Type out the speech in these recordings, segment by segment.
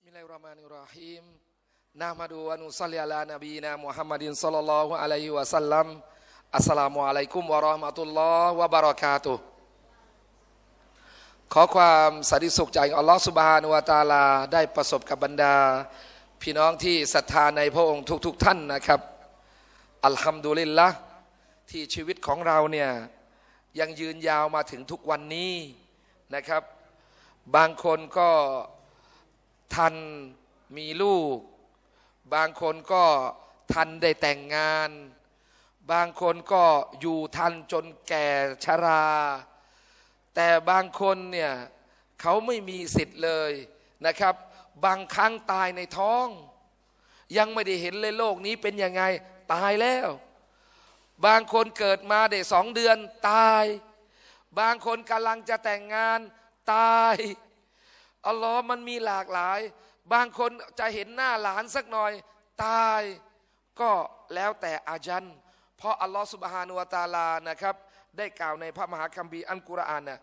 มมมมิิลลลวรราาาาานนนนุห์ะะฮดัีอบ بسم ا ل ل ม الرحمن ا ل ر ح ล م نحمد ونصلي على ن ب ي ن ั م ح ั د صلى الله عليه وسلم السلام عليكم ورحمة ا ل ل า وبركاته ขอความสันติสุขจากอัลลอฮฺสุบฮานูวาตาลา ได้ประสบกับบรรดา พี่น้องที่ศรัทธาในพระองค์ทุกๆทท่านนะครับ อัลฮัมดุลิลละที่ชีวิตของเราเนี่ย ยังยืนยาวมาถึงทุกวันนี้นะครับบางคนก็ทันมีลูก บางคนก็ทันได้แต่งงาน บางคนก็อยู่ทันจนแก่ชรา แต่บางคนเนี่ยเขาไม่มีสิทธิ์เลยนะครับ บางครั้งตายในท้อง ยังไม่ได้เห็นเลยโลกนี้เป็นยังไงตายแล้ว บางคนเกิดมาได้สองเดือนตาย บางคนกำลังจะแต่งงานตายอัลลอฮ์มันมีหลากหลาย บางคนจะเห็นหน้าหลานสักหน่อย ตาย ก็แล้วแต่อาจัน เพราะอัลลอฮ์สุบฮานุวาตาลานะครับ ได้กล่าวในพระมหาคัมภีร์อันกุรอานนะ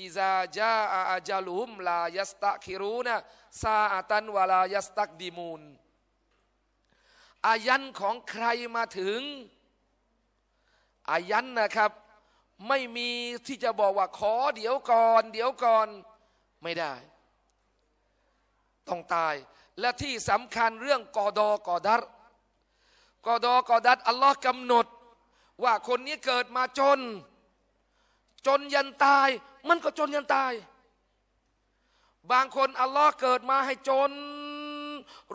อิซาจาอาจัลุมลายัสตัคิรูนะซาอัตันวลายัสตักดิมูน อายันของใครมาถึง อายันนะครับ ไม่มีที่จะบอกว่าขอ เดี๋ยวก่อนเดี๋ยวก่อนไม่ได้ต้องตาย และที่สำคัญเรื่องกอดอกอดัตกอดอกอดัตอัลลอฮ์กำหนด ว่าคนนี้เกิดมาจน จนยันตาย มันก็จนยันตาย บางคนอัลลอฮ์เกิดมาให้จน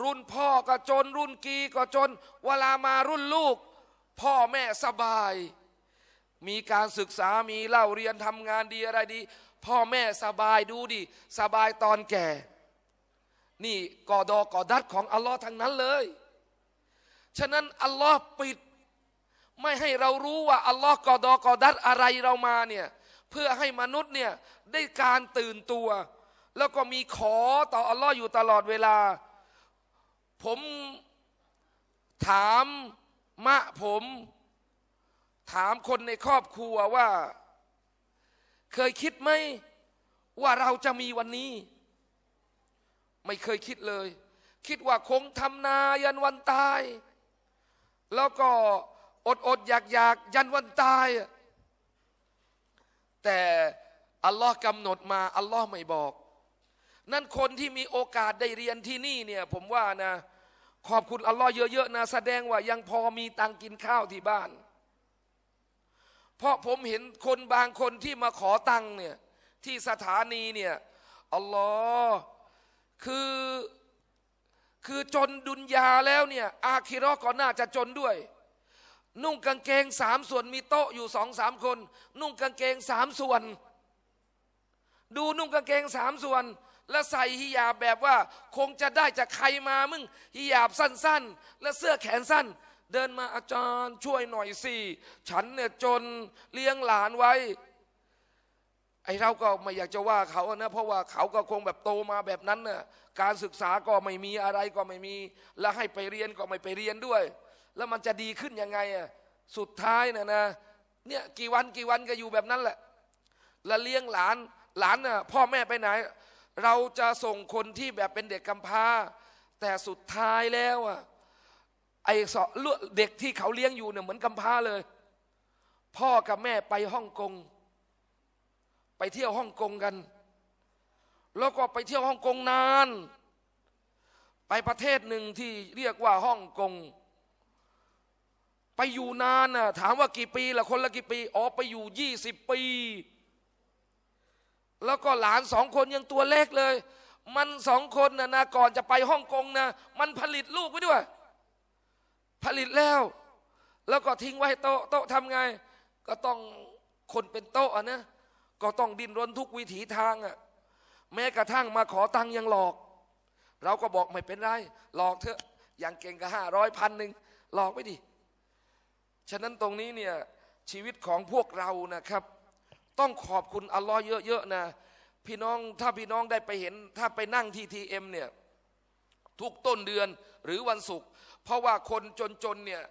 รุ่นพ่อก็จน รุ่นกีก็จนเวลามารุ่นลูก พ่อแม่สบาย มีการศึกษามีเล่าเรียนทำงานดีอะไรดี พ่อแม่สบายดูดิสบายตอนแก่นี่กอดอกอดัดของอัลลอฮ์ทั้งนั้นเลย ฉะนั้นอัลลอฮ์ปิดไม่ให้เรารู้ว่าอัลลอฮ์กอดอกอดัดอะไรเรามาเนี่ยเพื่อให้มนุษย์เนี่ยได้การตื่นตัว แล้วก็มีขอต่ออัลลอฮ์อยู่ตลอดเวลา ผมถาม มะผม ถามคนในครอบครัวว่า เคยคิดไหมว่าเราจะมีวันนี้ไม่เคยคิดเลย คิดว่า คงทำนายันวันตายแล้วก็อดอดอยากอยากยันวันตาย แต่อัลลอฮ์กำหนดมาอัลลอฮ์ไม่บอก นั่นคนที่มีโอกาสได้เรียนที่นี่เนี่ย ผมว่านะ ขอบคุณอัลลอฮ์เยอะๆนะแสดงว่ายังพอมีตังกินข้าวที่บ้าน เพราะผมเห็นคนบางคนที่มาขอตังเนี่ยที่สถานีเนี่ยอัลลอฮ์คือคือจนดุนยาแล้วเนี่ย อาคิรอก่อนหน้าจะจนด้วย นุ่งกางเกงสามส่วนมีโต๊ะอยู่สองสามคน นุ่งกางเกงสามส่วน ดูนุ่งกางเกงสามส่วน แล้วใส่ฮิญาบแบบว่า คงจะได้จากใครมามึงฮิญาบสั้นๆ และเสื้อแขนสั้น เดินมาอาจารย์ช่วยหน่อยสิฉันเนี่ยจนเลี้ยงหลานไว้ไอเราก็ไม่อยากจะว่าเขานะเพราะว่าเขาก็คงแบบโตมาแบบนั้นนะ่ะการศึกษาก็ไม่มีอะไรก็ไม่มี แล้วให้ไปเรียนก็ไม่ไปเรียนด้วย แล้วมันจะดีขึ้นยังไงอ่ะสุดท้ายนะ่ะนะเนี่ยกี่วันกี่วันก็อยู่แบบนั้นแหละ แล้วเลี้ยงหลานหลานนะ่ะพ่อแม่ไปไหน เราจะส่งคนที่แบบเป็นเด็กกำพร้าแต่สุดท้ายแล้วอ่ะไอสเด็กที่เขาเลี้ยงอยู่เนี่ยเหมือนกำพร้าเลย พ่อกับแม่ไปฮ่องกงไปเที่ยวฮ่องกงกัน แล้วก็ไปเที่ยวฮ่องกงนาน ไปประเทศหนึ่งที่เรียกว่าฮ่องกง ไปอยู่นานน่ะ ถามว่ากี่ปีละคนละกี่ปีอ๋อไปอยู่ยี่สิบปี แล้วก็หลานสองคนยังตัวเล็กเลย มันสองคนน่ะนะก่อนจะไปฮ่องกงนะมันผลิตลูกไว้ด้วย ผลิตแล้ว แล้วก็ทิ้งไว้โต๊ะโต๊ะทำไง ก็ต้องคนเป็นโต๊ะนะก็ต้องดิ้นรนทุกวิถีทางอะแม้กระทั่งมาขอตังค์ยังหลอก เราก็บอกไม่เป็นไร หลอกเถอะอย่างเก่งก็ห้าร้อยพันหนึ่งหลอกไปดิ ฉะนั้นตรงนี้เนี่ยชีวิตของพวกเรานะครับ ต้องขอบคุณอัลลอฮ์เยอะๆนะพี่น้องถ้าพี่น้องได้ไปเห็นถ้าไปนั่งทีทีเอ็มเนี่ย ทุกต้นเดือนหรือวันศุกร์เพราะว่าคนจนๆ เนี่ย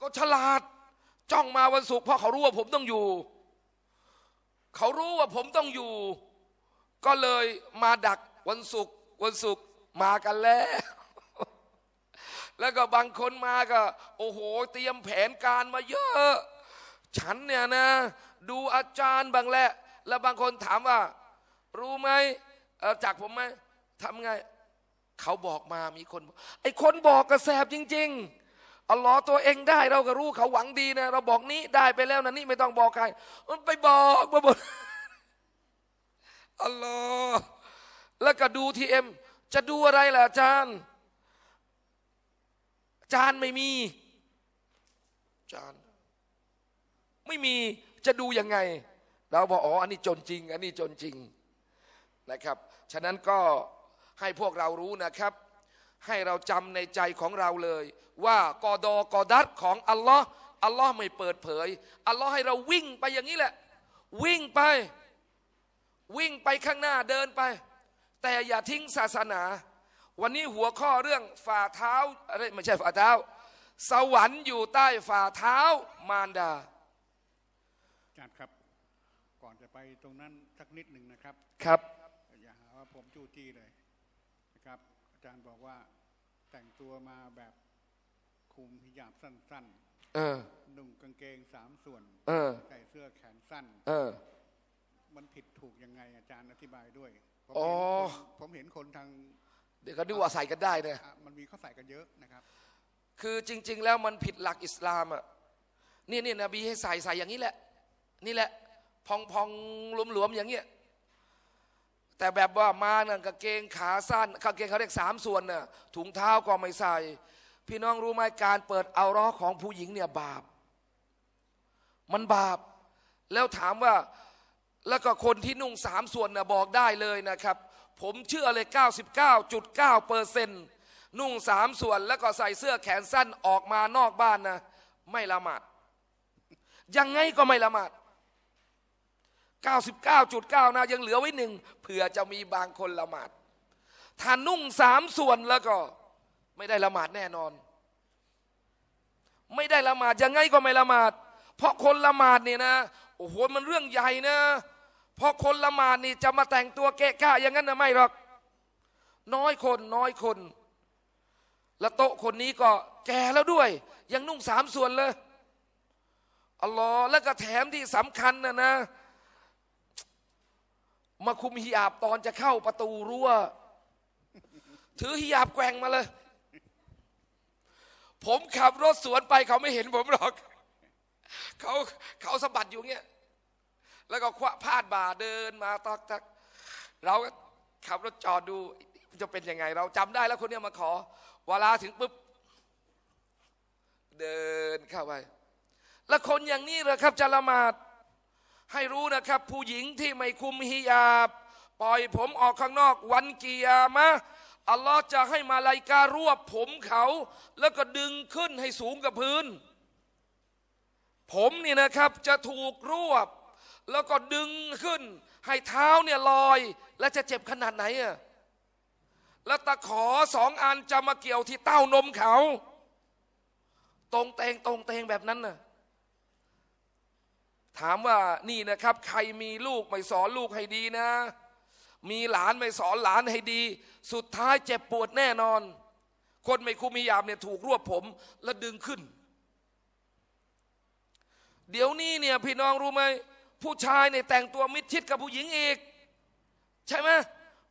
ก็ฉลาดจ้องมาวันศุกร์เพราะเขารู้ว่าผมต้องอยู่เขารู้ว่าผมต้องอยู่ ก็เลยมาดักวันศุกร์วันศุกร์มากันแล้ว แล้วก็บางคนมาก็โอ้โหเตรียมแผนการมาเยอะ ฉันเนี่ยนะ ดูอาจารย์บางแหละ แล้วบางคนถามว่า รู้ไหมจากผมไหมทำไง เขาบอกมา มีคนไอ้คนบอกกระแสบจริง ๆอัลลอฮ์ตัวเองได้ เราก็รู้เขาหวังดีนะ เราบอกนี้ได้ไปแล้วนะนี่ไม่ต้องบอกใครมันไปบอกมาหมดอัลลอฮ์แล้วก็ดูทีเอ็มจะดูอะไรล่ะอาจารย์จานไม่มีจานไม่มีจะดูยังไง เราบอกอ๋ออันนี้จนจริง อันนี้จนจริงนะครับ ฉะนั้นก็ให้พวกเรารู้นะครับให้เราจำในใจของเราเลย ว่ากอดอกอดัดของอัลลอฮ์อัลลอฮ์ไม่เปิดเผยอัลลอฮ์ให้เราวิ่งไปอย่างนี้แหละ วิ่งไป วิ่งไปข้างหน้าเดินไป แต่อย่าทิ้งศาสนา วันนี้หัวข้อเรื่อง ฝ่าเท้าอะไรไม่ใช่ฝ่าเท้า สวรรค์อยู่ใต้ฝ่าเท้ามารดาจรครับก่อนจะไปตรงนั้นสักนิดหนึ่งนะครับ ครับอย่าหาว่าผมจู้จี้เลยนะครับอาจารย์บอกว่าแต่งตัวมาแบบคุมหิญาบสั้นๆเออนุ่งกางเกงสามส่วน เออใส่เสื้อแขนสั้นเออ มันผิดถูกยังไงอาจารย์อธิบายด้วยผมอ๋อเห็นคนผมเห็นคนทาง เดี๋ยวก็ดูว่าใส่กันได้นะ่มันมีเขาใส่กันเยอะนะครับ คือจริงๆ แล้วมันผิดหลักอิสลามอ่ะนี่นี่นบีให้ใส่ใส่อย่างนี้แหละ นี่แหละ พองๆหลวมๆ อย่างเงี้ยแต่แบบว่ามาเนี่ยกางเกงขาสั้นกางเกงเขาเรียกสามส่วนน่ะถุงเท้าก็ไม่ใส่ พี่น้องรู้ไหมการเปิดเอาร้อของผู้หญิงเนี่ยบาปมันบาป แล้วถามว่าแล้วก็คนที่นุ่งสามส่วนน่ะบอกได้เลยนะครับ ผมเชื่อเลย99.9เปอร์เซนต์นุ่งสามส่วนแล้วก็ใส่เสื้อแขนสั้นออกมานอกบ้านนะไม่ละหมาดยังไงก็ไม่ละหมาด99.9นะ ยังเหลือไว้หนึ่งเผื่อจะมีบางคนละหมาด ถ้านุ่งสามส่วนแล้วก็ ไม่ได้ละหมาดแน่นอน ไม่ได้ละหมาดยังไงก็ไม่ละหมาด เพราะคนละหมาดเนี่ยนะโอ้โหมันเรื่องใหญ่นะ เพราะคนละหมาดนี่จะมาแต่งตัวเกะกะอย่างนั้นนะไม่หรอกน้อยคนน้อยคน และโต๊ะคนนี้ก็แก่แล้วด้วย ยังนุ่งสามส่วนเลยอ๋อแล้วก็แถมที่สำคัญนะนะมาคุมหิยาบตอนจะเข้าประตูรั้วถือหิยาบแกว่งมาเลย ผมขับรถสวนไปเขาไม่เห็นผมหรอก เขาเขาสะบัดอยู่เงี้ยแล้วก็คว้าพาดบ่าเดินมาตักตักเราก็ขับรถจอดดูจะเป็นยังไง เรา จำได้แล้วคนเนี้ยมาขอวลาถึงปุ๊บ เดินเข้าไป แล้วคนอย่างนี้เหรอครับจะละหมาดให้รู้นะครับ ผู้หญิงที่ไม่คุมฮิญาบ ปล่อยผมออกข้างนอกวันกิยามะอัลลอฮ์จะให้มาลายการวบผมเขา แล้วก็ดึงขึ้นให้สูงกับพื้น ผมนี่นะครับจะถูกรวบ แล้วก็ดึงขึ้นให้เท้าเนี่ยลอย และจะเจ็บขนาดไหนอ่ะแล้วตะขอสองอันจะมาเกี่ยวที่เต้านมเขา ตรงเตง ตรงเตงแบบนั้นน่ะถามว่านี่นะครับ ใครมีลูกไม่สอนลูกให้ดีนะ มีหลานไม่สอนหลานให้ดี สุดท้ายเจ็บปวดแน่นอน คนไม่คุมียามเนี่ยถูกรวบผมและดึงขึ้น เดี๋ยวนี้เนี่ยพี่น้องรู้ไหมผู้ชายเนี่ยแต่งตัวมิดชิดกับผู้หญิงอีก ใช่ไหม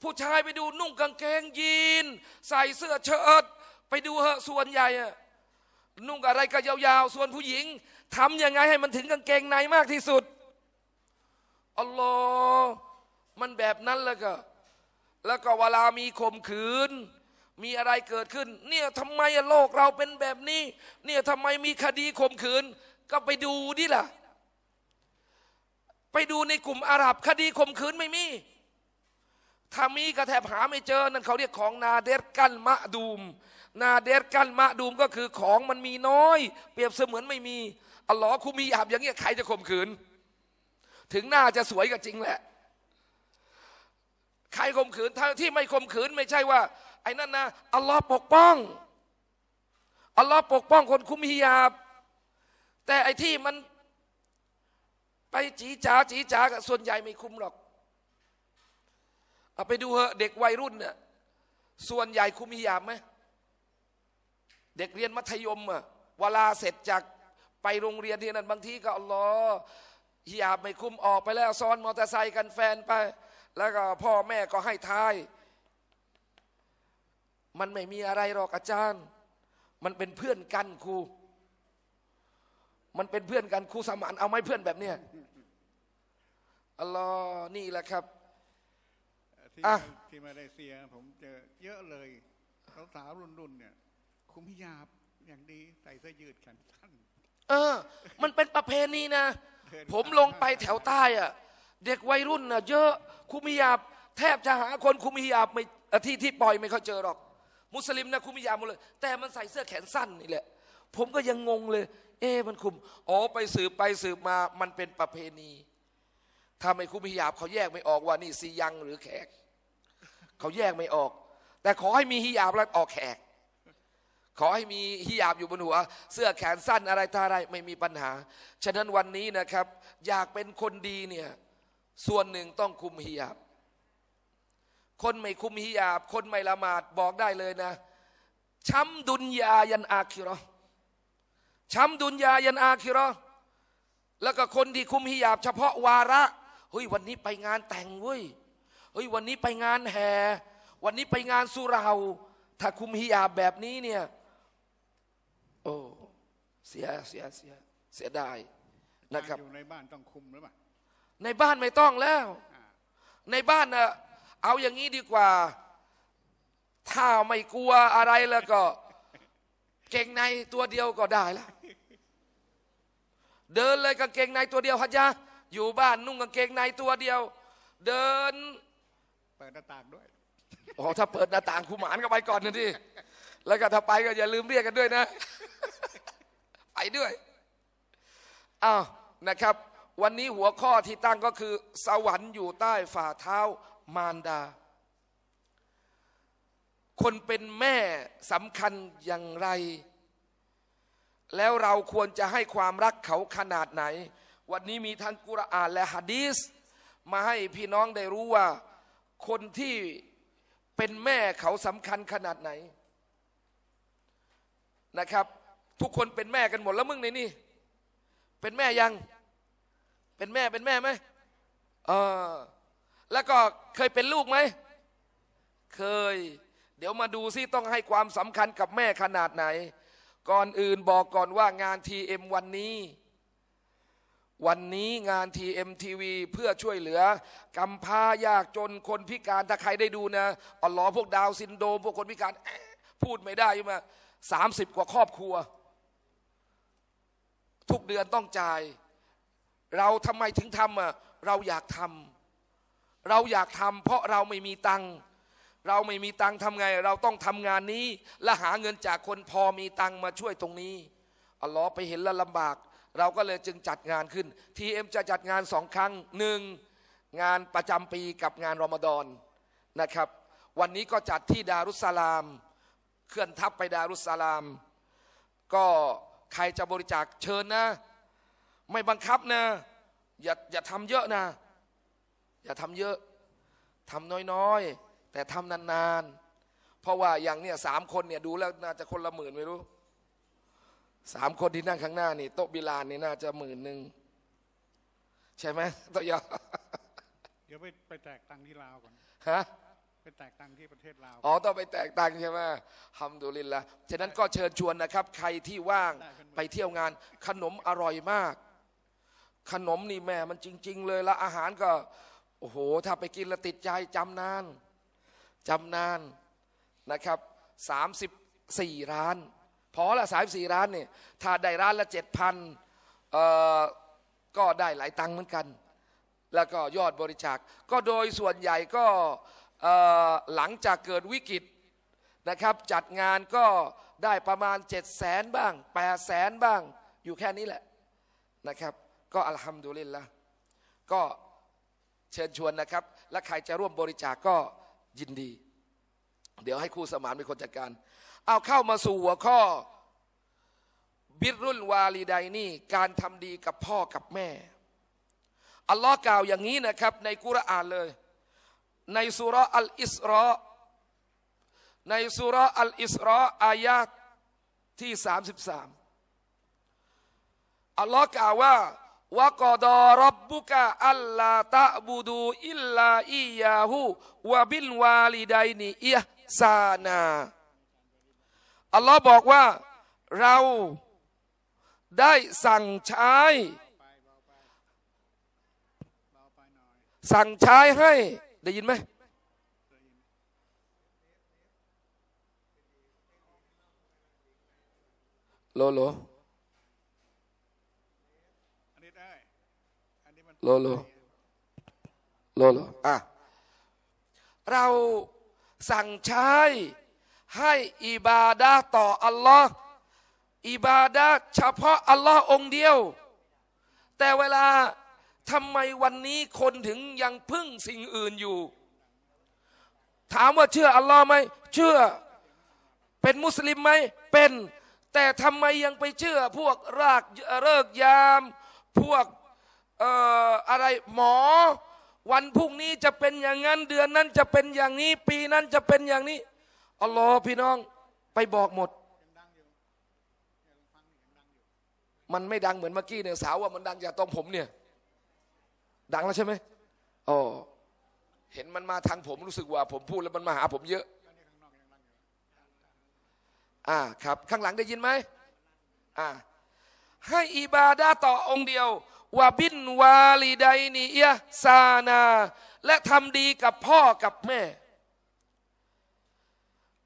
ผู้ชายไปดูนุ่งกางเกงยีน ใส่เสื้อเชิ้ตไปดูเหอะส่วนใหญ่นุ่งอะไรก็ยาวๆส่วนผู้หญิงทำยังไง ให้มันถึงกางเกงในมากที่สุด อัลลอฮ์มันแบบนั้นแล้วก็ แล้วก็เวลามีข่มขืน มีอะไรเกิดขึ้น เนี่ยทำไมโลกเราเป็นแบบนี้ เนี่ยทำไมมีคดีข่มขืน ก็ไปดูดิล่ะ ไปดูในกลุ่มอาหรับคดีข่มขืนไม่มี ถ้ามีกระแทบหาไม่เจอ นั่นเขาเรียกของ นาเดสกันมะดูม นาเดสกันมะดูมก็คือของมันมีน้อย เปรียบเสมือนไม่มีอัลลอฮ์คุมีหยาบอย่างเงี้ยใครจะข่มขืน ถึงหน้าจะสวยก็จริงแหละใครข่มขืนทั้งที่ไม่ข่มขืน ไม่ใช่ว่า ไอ้นั่นนะ อัลลอฮ์ปกป้องอัลลอฮ์ปกป้องคนคุมฮิยาบ แต่ไอ้ที่มันไปจีจ๋าจีจ๋าส่วนใหญ่ไม่คุมหรอกเอาไปดูเหอะ เด็กวัยรุ่นเนี่ยส่วนใหญ่คุมฮิยาบไหมเด็กเรียนมัธยมอะเวลาเสร็จจากไปโรงเรียนที่นั่นบางทีก็อัลลอฮ์ยาบไม่คุ้มออกไปแล้วซ้อนมอเตอร์ไซค์กันแฟนไป แล้วก็พ่อแม่ก็ให้ทายมันไม่มีอะไรหรอกอาจารย์ มันเป็นเพื่อนกันครูมันเป็นเพื่อนกันครูสมานเอาไหมเพื่อนแบบเนี้ยอัลลอฮ์นี่แหละครับที่ที่มาเลเซียผมเจอเยอะเลยสาวๆรุ่นๆเนี่ยคุมหิญาบอย่างดีใส่เสื้อยืดแขนสั้นเออมันเป็นประเพณีนะ ผมลงไปแถวใต้อ่ะ เด็กวัยรุ่นนะเยอะ คุมิยาบแทบจะหาคนคุมิยาบไม่ที่ที่ปล่อยไม่ค่อยเจอหรอก มุสลิมนะคุมิยาบหมดเลย แต่ มันใส่เสื้อแขนสั้นนี่แหละ ผมก็ยังงงเลย เอ๊มันคุม อ๋อไปสืบไปสืบมา มันเป็นประเพณีถ้าไม่คุมิยาบเขาแยกไม่ออกว่านี่ซียังหรือแขก เขาแยกไม่ออก แต่ขอให้มีฮิยาบแล้วออกแขกขอให้มีฮิญาบอยู่บนหัว เสื้อแขนสั้นอะไรท่าอะไรไม่มีปัญหา ฉะนั้นวันนี้นะครับ อยากเป็นคนดีเนี่ยส่วนหนึ่งต้องคุมฮิญาบ คนไม่คุมฮิญาบ คนไม่ละหมาดบอกได้เลยนะช้ำดุนยายันอาคิรอช้ำดุนยายันอาคิรอแล้วก็คนที่คุมฮิญาบ เฉพาะวาระเฮ้ย วันนี้ไปงานแต่งเว้ยเฮ้ยวันนี้ไปงานแห่วันนี้ไปงานสุราถ้าคุมฮิญาบแบบนี้เนี่ยเสียเสียเสียเสียดายนะครับอยู่ในบ้านต้องคุมหรือเปล่าในบ้านไม่ต้องแล้ว ในบ้านนะเอาอย่างนี้ ดีกว่า ถ้าไม่กลัวอะไรแล้วก็เก่งในตัวเดียวก็ได้แล้วเดินเลยกางเกงในตัวเดียวฮัจยะอยู่บ้านนุ่งกางเกงในตัวเดียว เดินเปิดหน้าต่างด้วยอ๋อถ้าเปิดหน้าต่างคูหมานก็ไปก่อนนะที่แล้วก็ถ้าไปก็อย่าลืมเรียกกันด้วยนะไปด้วย อ้าว นะครับ วันนี้หัวข้อที่ตั้งก็คือ สวรรค์อยู่ใต้ฝ่าเท้ามารดา คนเป็นแม่สำคัญอย่างไร แล้วเราควรจะให้ความรักเขาขนาดไหน วันนี้มีทั้งกุรอานและฮะดีสมาให้พี่น้องได้รู้ว่า คนที่เป็นแม่เขาสำคัญขนาดไหน นะครับทุกคนเป็นแม่กันหมดแล้วมึงในนี่ เป็นแม่ยัง เป็นแม่เป็นแม่ไหมเออแล้วก็เคยเป็นลูกไหม เคย เดี๋ยวมาดูซิต้องให้ความสำคัญกับแม่ขนาดไหน ก่อนอื่นบอกก่อนว่างานทีเอ็มวันนี้ วันนี้งานทีเอ็มทีวีเพื่อช่วยเหลือกำพายากจนคนพิการ ถ้าใครได้ดูนะอ๋อพวกดาวซินโดมพวกคนพิการพูดไม่ได้ใช่ไหมสามสิบกว่าครอบครัวทุกเดือนต้องจ่าย เราทำไมถึงทำอ่ะ เราอยากทำเราอยากทำเพราะเราไม่มีตังค์ เราไม่มีตังค์ทำไง เราต้องทำงานนี้ และหาเงินจากคนพอมีตังค์มาช่วยตรงนี้อัลลอฮ์ไปเห็นแล้วลำบาก เราก็เลยจึงจัดงานขึ้นทีเอ็มจะจัดงานสองครั้งหนึ่งงานประจำปีกับงานรอมฎอนนะครับ วันนี้ก็จัดที่ดารุสลาม เคลื่อนทัพไปดารุสลามก็ใครจะบริจาคเชิญนะ ไม่บังคับนะ อย่าอย่าทำเยอะนะ อย่าทำเยอะทำน้อย ๆ แต่ทำนานๆ เพราะว่าอย่างเนี้ยสามคนเนี่ย ดูแล้วน่าจะคนละหมื่นไม่รู้สามคนที่นั่งข้างหน้านี่โต๊ะบิลานนี่น่าจะหมื่นหนึ่งใช่ไหมตัวยาเดี๋ยวไปไปแจกตังที่ลาวก่อนฮะไปแตกตังที่ประเทศลาวอ๋อต้องไปแตกตังใช่ไหมฮัมดูลิลละฉะนั้นก็เชิญชวนนะครับใครที่ว่างไปเที่ยวงานขนมอร่อยมาก ขนมนี่แม่มันจริงๆเลยละอาหารก็ โอ้โหถ้าไปกินละติดใจจำนานจำนานนะครับสามสิบสี่ร้าน พอละสามสี่ร้านเนี่ยถ้าได้ร้านละเจ็ดพันเออก็ได้หลายตังค์เหมือนกัน แล้วก็ยอดบริจาคก็โดยส่วนใหญ่ก็หลังจากเกิดวิกฤตนะครับ จัดงานก็ได้ประมาณ7 0 0แสนบ้าง8 0 0แสนบ้างอยู่แค่นี้แหละนะครับ ก็อัลฮัมดุลิลละก็เชิญชวนนะครับ และใครจะร่วมบริจาคกก็ยินดี เดี๋ยวให้ครูสมานเป็นคนจัดการ เอาเข้ามาสู่หัวข้อ บิรุลวาลีไดนี่ การทำดีกับพ่อกับแม่ อัลลอฮ์กล่าวอย่างนี้นะครับในกุรอานเลยในสุรอัลอิสรอในสุรอัลอิสรออายะที่33อัลลอฮ์กล่าวว่าวกดอรับบุกะอัลลาตะบูดูอิลลาอียาหูวะบินวาลิดายนีอิฮซานาอัลลอฮ์บอกว่าเราได้สั่งใช้ สั่งใช้ให้ได้ยินไหมโลโลโลโลโลโลอ่ะเราสั่งใช้ให้อิบาดาต่ออัลลอฮ์อิบาดาเฉพาะอัลลอฮ์องเดียว แต่เวลาทำไมวันนี้คนถึงยังพึ่งสิ่งอื่นอยู่ ถามว่าเชื่ออัลลอฮ์ไหมเชื่อ เป็นมุสลิมไหมเป็น แต่ทำไมยังไปเชื่อ พวกรากเลิกยาม พวกอออะไรหมอ วันพรุ่งนี้จะเป็นอย่างนั้นเดือนนั้นจะเป็นอย่างนี้ปีนั้นจะเป็นอย่างนี้อัลลอฮ์พี่น้องไปบอกหมด มันไม่ดังเหมือนเมื่อกี้เนี่ยสาวว่ามันดังอย่าตรงผมเนี่ยดังแล้วใช่ไหมอ๋อเห็นมันมาทางผมรู้สึกว่า ผมพูดแล้วมันมาหาผมเยอะ อ่า ครับ ข้างหลังได้ยินไหมอ่า ให้อิบาดาต่อองค์เดียววาบิน วาลีไดนีเอซานา และทำดีกับพ่อกับแม่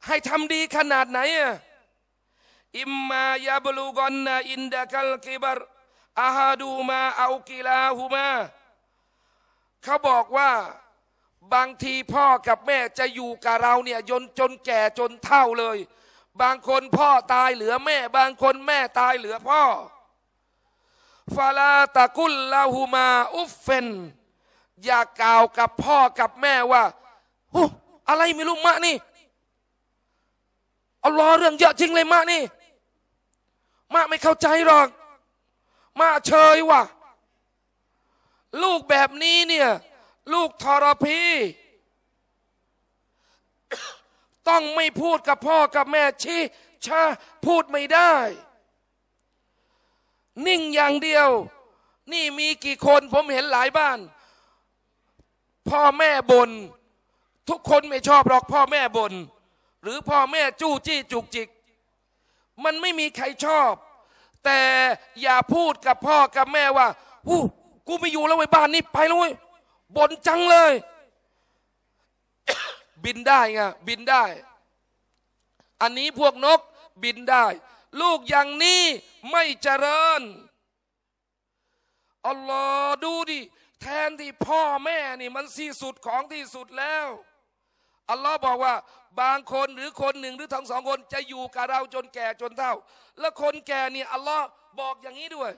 ให้ทำดีขนาดไหนอะอิมมายาบลูกอนนาอินดะกัลกิบรอาฮาดูมาอากิลาหูมาเขาบอกว่าบางทีพ่อกับแม่จะอยู่กับเราเนี่ยจนจนแก่จนเท่าเลย บางคนพ่อตายเหลือแม่บางคนแม่ตายเหลือพ่อฟาลาตะกุลลาหูมาอุฟเฟนอย่ากล่าวกับพ่อกับแม่ว่าโอ้อะไรไม่รู้มะนี่เอาล้อเรื่องเยอะจริงเลยมะนี่มะไม่เข้าใจหรอกมะเชยว่ะลูกแบบนี้เนี่ย ลูกทรพีต้องไม่พูดกับพ่อกับแม่ชี้ชาพูดไม่ได้ นิ่งอย่างเดียว นี่มีกี่คนผมเห็นหลายบ้าน พ่อแม่บน่นทุกคนไม่ชอบหรอกพ่อแม่บน่นหรือพ่อแม่จู้จี้จุกจิก มันไม่มีใครชอบ แต่อย่าพูดกับพ่อกับแม่ว่าหูกูไม่อยู่แล้วไอ้บ้านนี้ไปแล้วเว้ยบ่นจังเลย บินได้ไงบินได้ อันนี้พวกนกบินได้ ลูกอย่างนี้ไม่เจริญอัลลอฮ์ดูดิแทนที่พ่อแม่นี่ มันสี่สุดของที่สุดแล้วอัลลอฮ์บอกว่า บางคนหรือคนหนึ่งหรือทั้งสองคน จะอยู่กับเราจนแก่จนเฒ่า และคนแก่นี่อัลลอฮ์บอกอย่างนี้ด้วย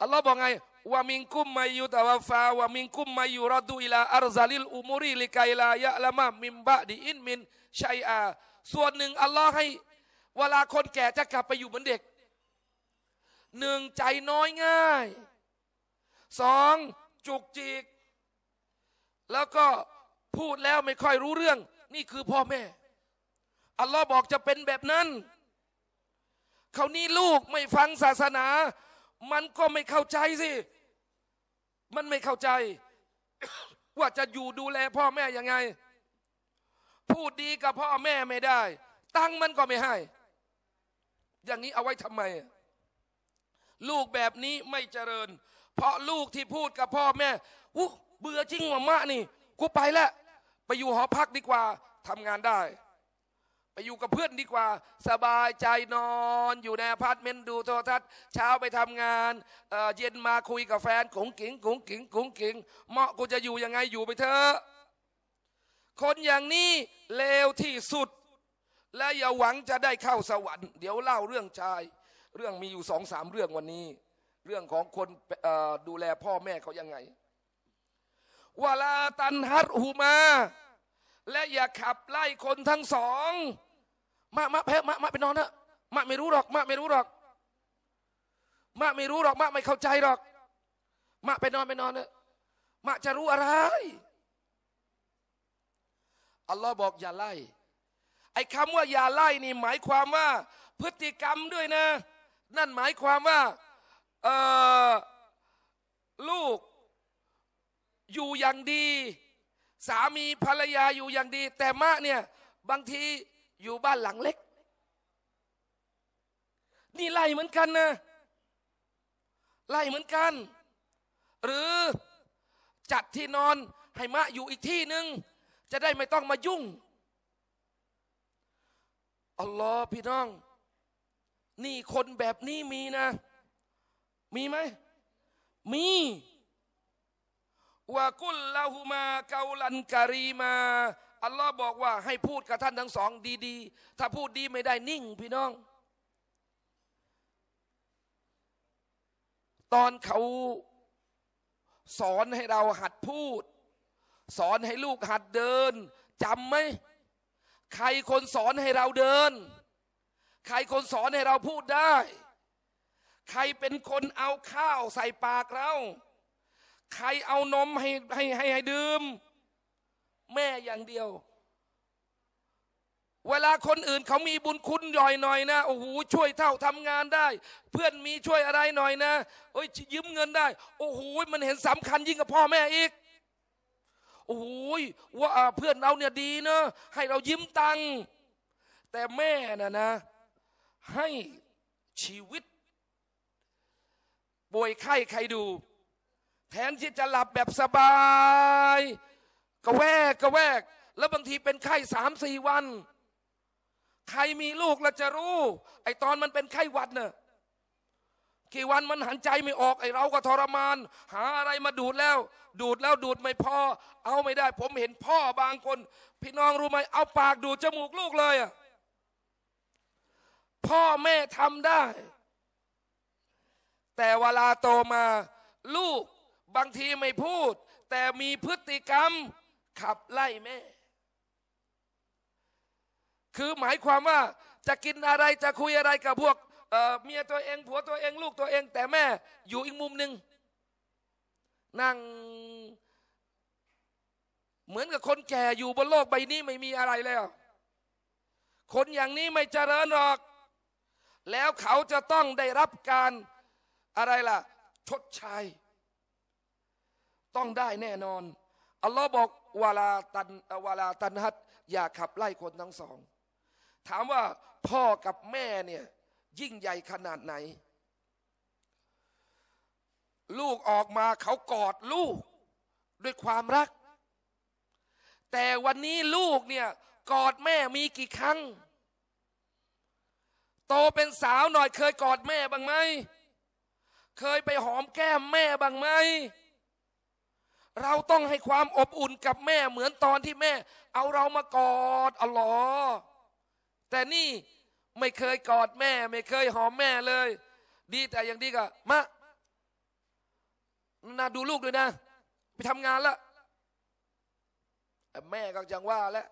อัลลอฮ์บอกไงว่ามิงคุมมายูตาวฟาว่ามิงคุมมายูรอดูอิลาอร์ซาลิลอุมุริลิกาอิลายะละมามิมบะดีอินมินชัยอาส่วนหนึ่งอัลลอฮ์ให้เวลาคนแก่จะกลับไปอยู่เหมือนเด็ก หนึ่งใจน้อยง่าย สอง จุกจิก แล้วก็พูดแล้วไม่ค่อยรู้เรื่อง นี่คือพ่อแม่ อัลลอฮ์บอกจะเป็นแบบนั้น เขานี่ลูกไม่ฟังศาสนามันก็ไม่เข้าใจสิ มันไม่เข้าใจ ว่าจะอยู่ดูแลพ่อแม่ยังไง พูดดีกับพ่อแม่ไม่ได้ ตั้งมันก็ไม่ให้ อย่างนี้เอาไว้ทำไมลูกแบบนี้ไม่เจริญ เพราะลูกที่พูดกับพ่อแม่เบื่อจริงหัามะนี่ กูไปแล้วไปอยู่หอพักดีกว่าทำงานได้ไปอยู่กับเพื่อนดีกว่าสบายใจนอนอยู่ในอพาร์ตเมนต์ดูโทรทัศน์เช้าไปทำงานเย็นมาคุยกับแฟนขงกิงขงกิงขงกิงเหมาะกูจะอยู่ยังไงอยู่ไปเถอะคนอย่างนี้เลวที่สุด และอย่าหวังจะได้เข้าสวรรค์เดี๋ยวเล่าเรื่องชาย เรื่องมีอยู่สองสามเรื่องวันนี้ เรื่องของคนดูแลพ่อแม่เขายังไงวลาตันฮัตหูมา และอย่าขับไล่คนทั้งสองมะมะแพ้มะมะไปนอนเถอะมะไม่รู้หรอกมะไม่รู้หรอกมะไม่รู้หรอกมะไม่เข้าใจหรอกมะไปนอนไปนอนเถอะมะจะรู้อะไรอัลลอฮ์บอกอย่าไล่ ไอ้คำว่า อย่าไล่นี่ หมายความว่า พฤติกรรมด้วยนะ นั่นหมายความว่าลูก อยู่อย่างดี สามีภรรยาอยู่อย่างดี แต่มะเนี่ย บางทีอยู่บ้านหลังเล็ก นี่ไล่เหมือนกันนะ ไล่เหมือนกัน หรือ จัดที่นอน ให้มะอยู่อีกที่หนึ่งจะได้ไม่ต้องมายุ่งอัลลอฮ์พี่น้อง นี่คนแบบนี้มีนะ มีไหม มีวะกุลลาหูมาเกาลันการีมาอัลลอฮ์บอกว่าให้พูดกับท่านทั้งสองดีๆ ถ้าพูดดีไม่ได้นิ่งพี่น้อง ตอนเขาสอนให้เราหัดพูด สอนให้ลูกหัดเดินจำไหม ใครคนสอนให้เราเดิน ใครคนสอนให้เราพูดได้ ใครเป็นคนเอาข้าวใส่ปากเราใครเอานมให้ให้ให้ให้ดื่มแม่อย่างเดียว เวลาคนอื่นเขามีบุญคุณหน่อยหน่อยนะ โอ้โห ช่วยเท่าทำงานได้ เพื่อนมีช่วยอะไรหน่อยนะเอ้ย ยืมเงินได้ โอ้โห มันเห็นสำคัญยิ่งกับพ่อแม่อีก โอ้โหว่าเพื่อนเราเนี่ยดีเนะ ให้เรายิ้มตัง แต่แม่น่ะนะ ให้ชีวิต ป่วยไข้ใครดู แทนที่จะหลับแบบสบายกระแวกกระแวกแล้วบางทีเป็นไข้สามสี่วัน ใครมีลูกแล้วจะรู้ ไอตอนมันเป็นไข้หวัดเนอะกี่วันมันหันใจไม่ออกไอเราก็ทรมาน หาอะไรมาดูดแล้ว ดูดแล้วดูดไม่พอ เอาไม่ได้ ผมเห็นพ่อบางคน พี่น้องรู้ไหม เอาปากดูดจมูกลูกเลยอะ พ่อแม่ทำได้ แต่เวลาโตมา ลูกบางทีไม่พูด แต่มีพฤติกรรมขับไล่แม่ คือหมายความว่าจะกินอะไรจะคุยอะไรกับพวกเมียตัวเองผัวตัวเองลูกตัวเอง แต่แม่อยู่อีกมุมหนึ่งนั่งเหมือนกับคนแก่อยู่บนโลกใบนี้ไม่มีอะไรแล้ว คนอย่างนี้ไม่เจริญหรอก แล้วเขาจะต้องได้รับการอะไรล่ะ ชดใช้ต้องได้แน่นอนอัลลอฮ์บอกวลาตันวลาตันฮัด อย่าขับไล่คนทั้งสอง ถามว่าพ่อกับแม่เนี่ยยิ่งใหญ่ขนาดไหน ลูกออกมาเขากอดลูกด้วยความรัก แต่วันนี้ลูกเนี่ยกอดแม่มีกี่ครั้ง โตเป็นสาวหน่อยเคยกอดแม่บ้างไหมเคยไปหอมแก้มแม่บ้างไหมเราต้องให้ความอบอุ่นกับแม่เหมือนตอนที่แม่เอาเรามากอดอลอแต่นี่ไม่เคยกอดแม่ ไม่เคยหอมแม่เลย ดีแต่อย่างดีก็มานาดูลูกด้วยนะไปทำงานละแม่ก็ยังว่าแล้ว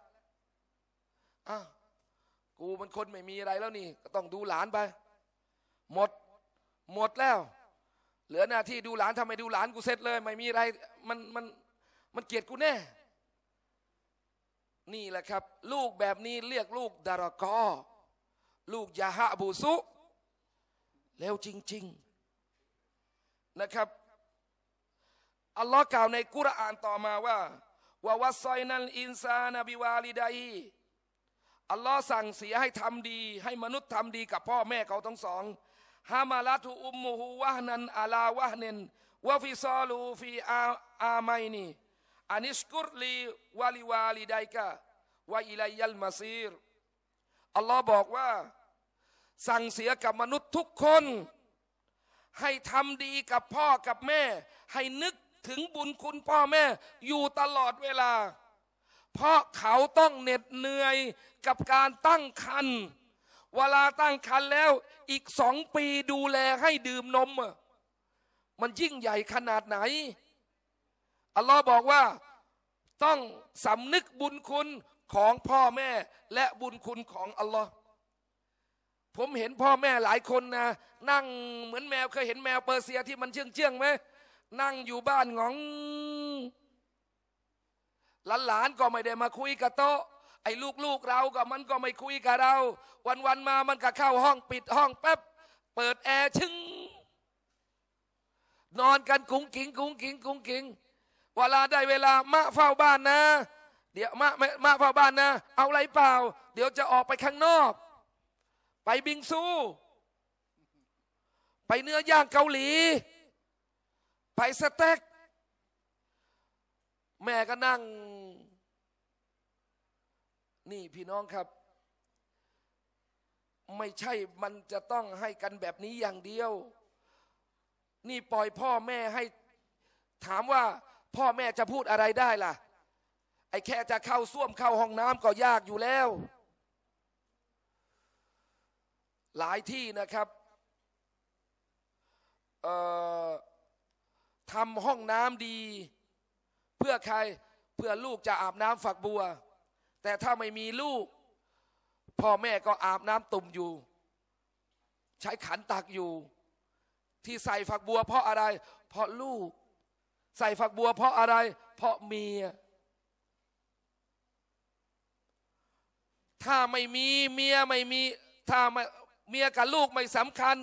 อ้ากูมันคนไม่มีอะไรแล้วนี่ ก็ต้องดูหลานไป หมดหมดแล้วเหลือหน้าที่ดูหลานทำไมดูหลานกูเสร็จเลย ไม่มีอะไร มันมันมันเกลียดกูแน่ นี่แหละครับ ลูกแบบนี้เรียกลูกดารกอ ลูกยาฮะบูซุแล้วจริงๆนะครับ อัลลอฮ์กล่าวในกุรอานต่อมาว่าวาวาซอยนันอินซานบิวาลิดายอัลลอฮ์สั่งเสียให้ทำดี ให้มนุษย์ทำดีกับพ่อแม่เขาทั้งสองฮามาลัตุอุมมุฮูวะนันอาลาวะเนนวะฟิซาลูฟีอาอามัยนีอานิสกุรลีวาลิวาลิไดกะวาอิลัยยัลมาซีรอัลลอฮ์บอกว่า สั่งเสียกับมนุษย์ทุกคน ให้ทำดีกับพ่อกับแม่ ให้นึกถึงบุญคุณพ่อแม่ อยู่ตลอดเวลา เพราะเขาต้องเหน็ดเหนื่อย กับการตั้งครรภ์เวลาตั้งครรภ์แล้วอีกสองปีดูแลให้ดื่มนมมันยิ่งใหญ่ขนาดไหน อัลลอฮ์บอกว่าต้องสำนึกบุญคุณของพ่อแม่และบุญคุณของอัลลอฮ์ผมเห็นพ่อแม่หลายคนนะ นั่งเหมือนแมวเคยเห็นแมวเปอร์เซียที่มันเชื่องเชื่องไหม นั่งอยู่บ้านงอง หลานๆก็ไม่ได้มาคุยกับโต๊ะไอ้ลูกๆ เราก็มันก็ไม่คุยกับเรา วันๆ มา มันก็เข้าห้องปิดห้องแป๊บ เปิดแอร์ชึ้ง นอนกันกุ้งกิงกุ้งกิงกุ้งกิง เวลาได้เวลามะเฝ้าบ้านนะ เดี๋ยวมะมะเฝ้าบ้านนะ เอาอะไรเปล่า เดี๋ยวจะออกไปข้างนอก ไปบิงซู ไปเนื้อย่างเกาหลี ไปสเต็ก แม่ก็นั่งนี่พี่น้องครับ ไม่ใช่มันจะต้องให้กันแบบนี้อย่างเดียว นี่ปล่อยพ่อแม่ให้ถามว่าพ่อแม่จะพูดอะไรได้ล่ะ ไอ้แค่จะเข้าส้วมเข้าห้องน้ำก็ยากอยู่แล้ว หลายที่นะครับทำห้องน้ำดี เพื่อใครเพื่อลูกจะอาบน้ำฝักบัวแต่ถ้าไม่มีลูกพ่อแม่ก็อาบน้ำตุ่มอยู่ ใช้ขันตักอยู่ ที่ใส่ฝักบัวเพราะอะไร เพราะลูก ใส่ฝักบัวเพราะอะไร เพราะเมีย ถ้าไม่มีเมียไม่มีถ้าเมียกับลูกไม่สำคัญ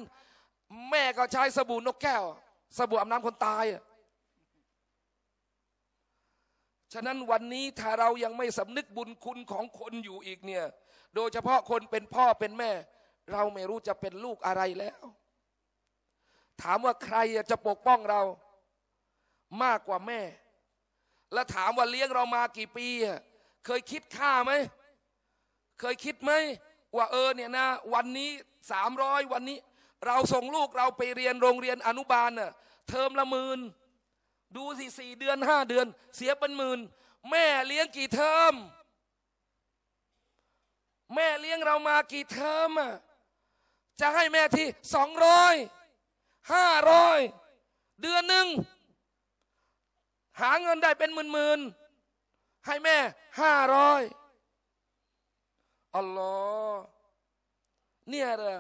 แม่ก็ใช้สบู่นกแก้ว สบู่อาบน้ำคนตายอะฉะนั้นวันนี้ถ้าเรายังไม่สำนึกบุญคุณของคนอยู่อีกเนี่ยโดยเฉพาะคนเป็นพ่อเป็นแม่ เราไม่รู้จะเป็นลูกอะไรแล้ว ถามว่าใครจะปกป้องเรา มากกว่าแม่ และถามว่าเลี้ยงเรามากี่ปี เคยคิดค่าไหม เคยคิดไหมว่าเออเนี่ยนะ วันนี้สามร้อยวันนี้ เราส่งลูกเราไปเรียนโรงเรียนอนุบาลน่เทอมละหมื่นดูสิสี่เดือนห้าเดือนเสียเป็นหมื่น แม่เลี้ยงกี่เทอม แม่เลี้ยงเรามากี่เทอมอ่ะจะให้แม่ที่สองร้อยห้าร้อยเดือนหนึ่ง หาเงินได้เป็นหมื่นหมื่นให้แม่ห้าร้อยอัลลอฮ์เนี่ยเหรอ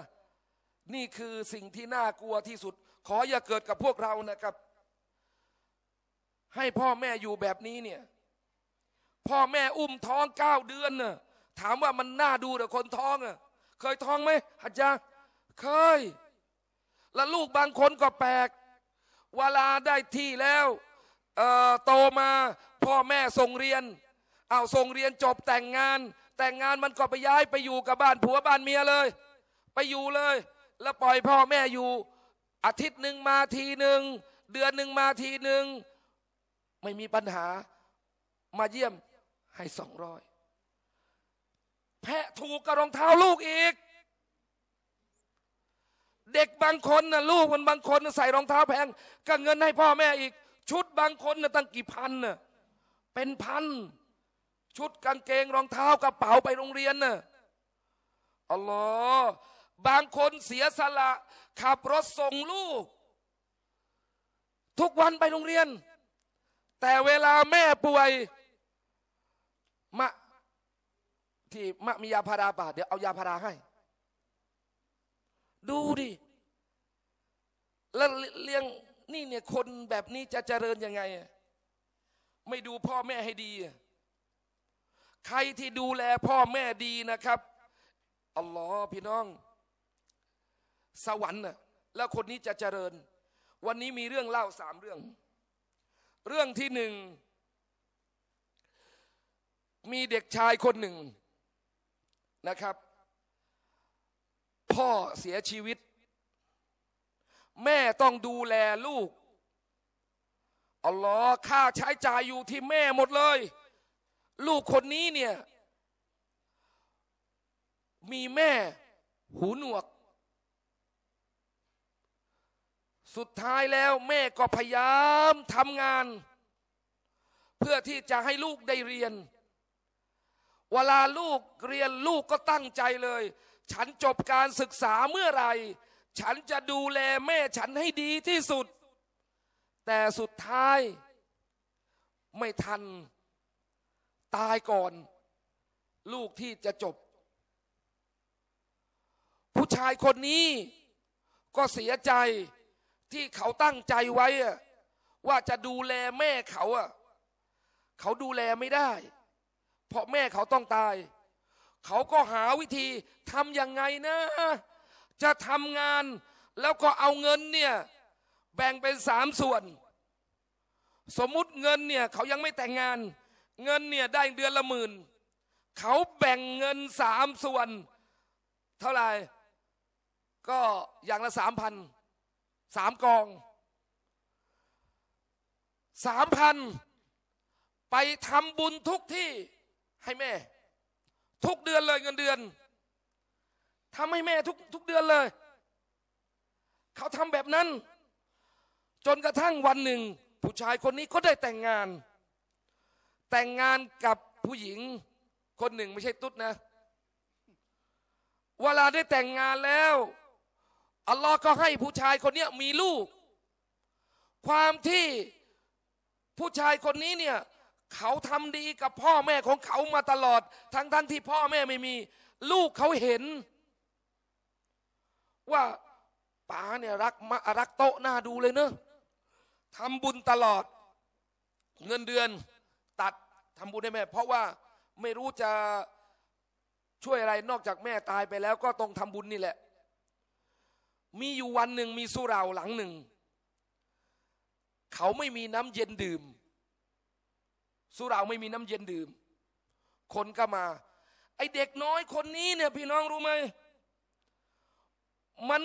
นี่คือสิ่งที่น่ากลัวที่สุด ขออย่าเกิดกับพวกเรานะครับให้พ่อแม่อยู่แบบนี้เนี่ย พ่อแม่อุ้มท้องเก้าเดือนน่ะถามว่ามันน่าดูรือคนท้องอ่ะเคยท้องไหมฮัจจาเคย แล้วลูกบางคนก็แปลก เวลาได้ที่แล้ว โตมา พ่อแม่ส่งเรียน เอาส่งเรียนจบแต่งงาน แต่งงานมันก็ไปย้ายไปอยู่กับบ้านผัวบ้านเมียเลย ไปอยู่เลย แล้วปล่อยพ่อแม่อยู่ อาทิตย์หนึ่งมาทีหนึ่งเดือนหนึ่งมาทีหนึ่งไม่มีปัญหามาเยี่ยมให้สองร้อย แพะถูกกระรองเท้าลูกอีก เด็กบางคนนะลูกมันบางคนใส่รองเท้าแพง ก็เงินให้พ่อแม่อีก ชุดบางคนนะตั้งกี่พันนะเป็นพันชุดกางเกงรองเท้ากระเป๋าไปโรงเรียนนะอัลลอบางคนเสียสละขับรถส่งลูก ทุกวันไปโรงเรียนแต่เวลาแม่ป่วยมะที่มะมียาพาราป่าเดี๋ยวเอายาพาราให้ ดูดิแล้วเลี้ยงนี่เนี่ยคนแบบนี้จะเจริญยังไง ไม่ดูพ่อแม่ให้ดี ใครที่ดูแลพ่อแม่ดีนะครับอัลลอฮ์พี่น้อง สวรรค์น่ะแล้วคนนี้จะเจริญ วันนี้มีเรื่องเล่าสามเรื่องเรื่องที่หนึ่ง มีเด็กชายคนหนึ่งนะครับ พ่อเสียชีวิต แม่ต้องดูแลลูกอัลลอฮ์ค่าใช้จ่ายอยู่ที่แม่หมดเลย ลูกคนนี้เนี่ย มีแม่หูหนวกสุดท้ายแล้วแม่ก็พยายามทำงาน เพื่อที่จะให้ลูกได้เรียน เวลาลูกเรียนลูกก็ตั้งใจเลย ฉันจบการศึกษาเมื่อไหร่ ฉันจะดูแลแม่ฉันให้ดีที่สุด แต่สุดท้ายไม่ทัน ตายก่อน ลูกที่จะจบ ผู้ชายคนนี้ก็เสียใจที่เขาตั้งใจไว้ ว่าจะดูแลแม่เขาเขาดูแลไม่ได้ เพราะแม่เขาต้องตาย เขาก็หาวิธีทำยังไงนะ จะทำงานแล้วก็เอาเงินเนี่ยแบ่งเป็นสามส่วน สมมุติเงินเนี่ย เขายังไม่แต่งงานเงินเนี่ยได้เดือนละหมื่นเขาแบ่งเงินสามส่วน เท่าไหร่ ก็อย่างละสามพันสามกอง สามพัน ไปทำบุญทุกที่ ให้แม่ ทุกเดือนเลยเงินเดือนทำให้แม่ทุกทุกเดือนเลย เขาทำแบบนั้น จนกระทั่งวันหนึ่ง ผู้ชายคนนี้ก็ได้แต่งงาน แต่งงานกับผู้หญิงคนหนึ่งไม่ใช่ตุ๊ดนะ เวลาได้แต่งงานแล้วอัลลอฮ์ก็ให้ผู้ชายคนนี้มีลูก ความที่ผู้ชายคนนี้เนี่ยเขาทำดีกับพ่อแม่ของเขามาตลอดทั้งทั้งที่พ่อแม่ไม่มี ลูกเขาเห็น ว่าป๋าเนี่ยรักมารักโต๊ะหน้าดูเลยเนอะทำบุญตลอด เงินเดือนตัดทำบุญให้แม่ เพราะว่าไม่รู้จะช่วยอะไรนอกจากแม่ตายไปแล้วก็ต้องทำบุญนี่แหละมีอยู่วันหนึ่งมีสุราหลังหนึ่ง เขาไม่มีน้ำเย็นดื่มสุราไม่มีน้ำเย็นดื่ม คนก็มาไอเด็กน้อยคนนี้เนี่ย พี่น้องรู้ไหมมัน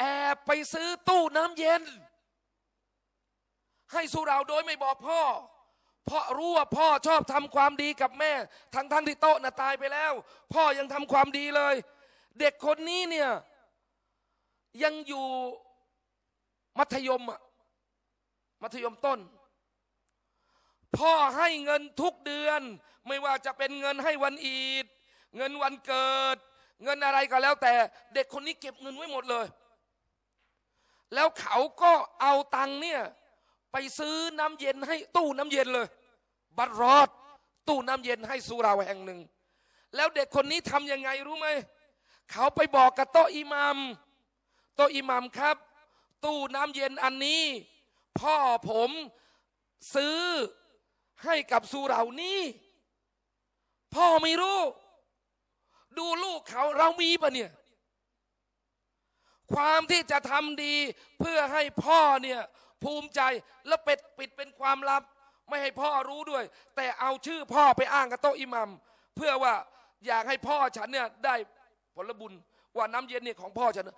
แอบไปซื้อตู้น้ำเย็น ให้สุราโดยไม่บอกพ่อ เพราะรู้ว่าพ่อชอบทำความดีกับแม่ ทั้งทั้งที่โต๊ะน่ะตายไปแล้ว พ่อยังทำความดีเลย เด็กคนนี้เนี่ยยังอยู่มัธยมอะมัธยมต้น พ่อให้เงินทุกเดือน ไม่ว่าจะเป็นเงินให้วันอีด เงินวันเกิด เงินอะไรก็แล้วแต่ เด็กคนนี้เก็บเงินไว้หมดเลย แล้วเขาก็เอาตังเนี่ยไปซื้อน้ำเย็นให้ตู้น้ำเย็นเลยบัตรรอดตู้น้ำเย็นให้สุราแห่งหนึ่งแล้วเด็กคนนี้ทำยังไงรู้ไหมเขาไปบอกกับโตอิมามโตอิมัมครับ ตู้น้ำเย็นอันนี้ พ่อผมซื้อให้กับสุเหล่านี้ พ่อไม่รู้ ดูลูกเขาเรามีปะเนี่ยความที่จะทำดี เพื่อให้พ่อเนี่ยภูมิใจ และเป็ดปิดเป็นความลับ ไม่ให้พ่อรู้ด้วย แต่เอาชื่อพ่อไปอ้างกับโต๊ะอิหมัมเพื่อว่าอยากให้พ่อฉันเนี่ยได้ผลบุญ ว่าน้ำเย็นเนี่ยของพ่อฉัน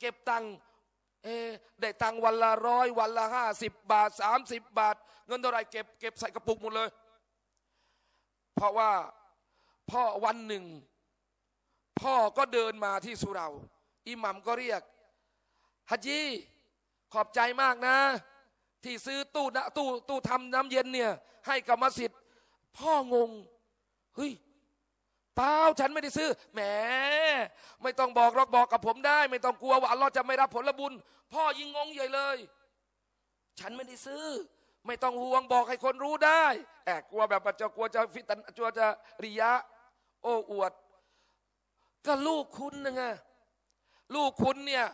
เก็บตังค์เอได้ตังค์วันละร้อย วันละห้าสิบบาทสามสิบบาท เงินเท่าไรเก็บเก็บใส่กระปุกหมดเลย เพราะว่า พ่อวันหนึ่ง พ่อก็เดินมาที่สุเราอิหมัมก็เรียกฮัจีขอบใจมากนะ ที่ซื้อตู้ ตู้ตู้ทำน้ำเย็นเนี่ย ให้กับมัสยิดพ่องงเฮ้ยเปล่าฉันไม่ได้ซื้อ แหม ไม่ต้องบอกหรอกบอกกับผมได้ ไม่ต้องกลัวว่าอัลลอฮ์จะไม่รับผลบุญ พ่อยิงงงใหญ่เลย ฉันไม่ได้ซื้อ ไม่ต้องห่วงบอกให้คนรู้ได้แอบกลัวแบบจะกลัวจะฟิตันจะัวจะริยะโอ้อวด ก็ลูกคุณนะไงลูกคุณเนี่ย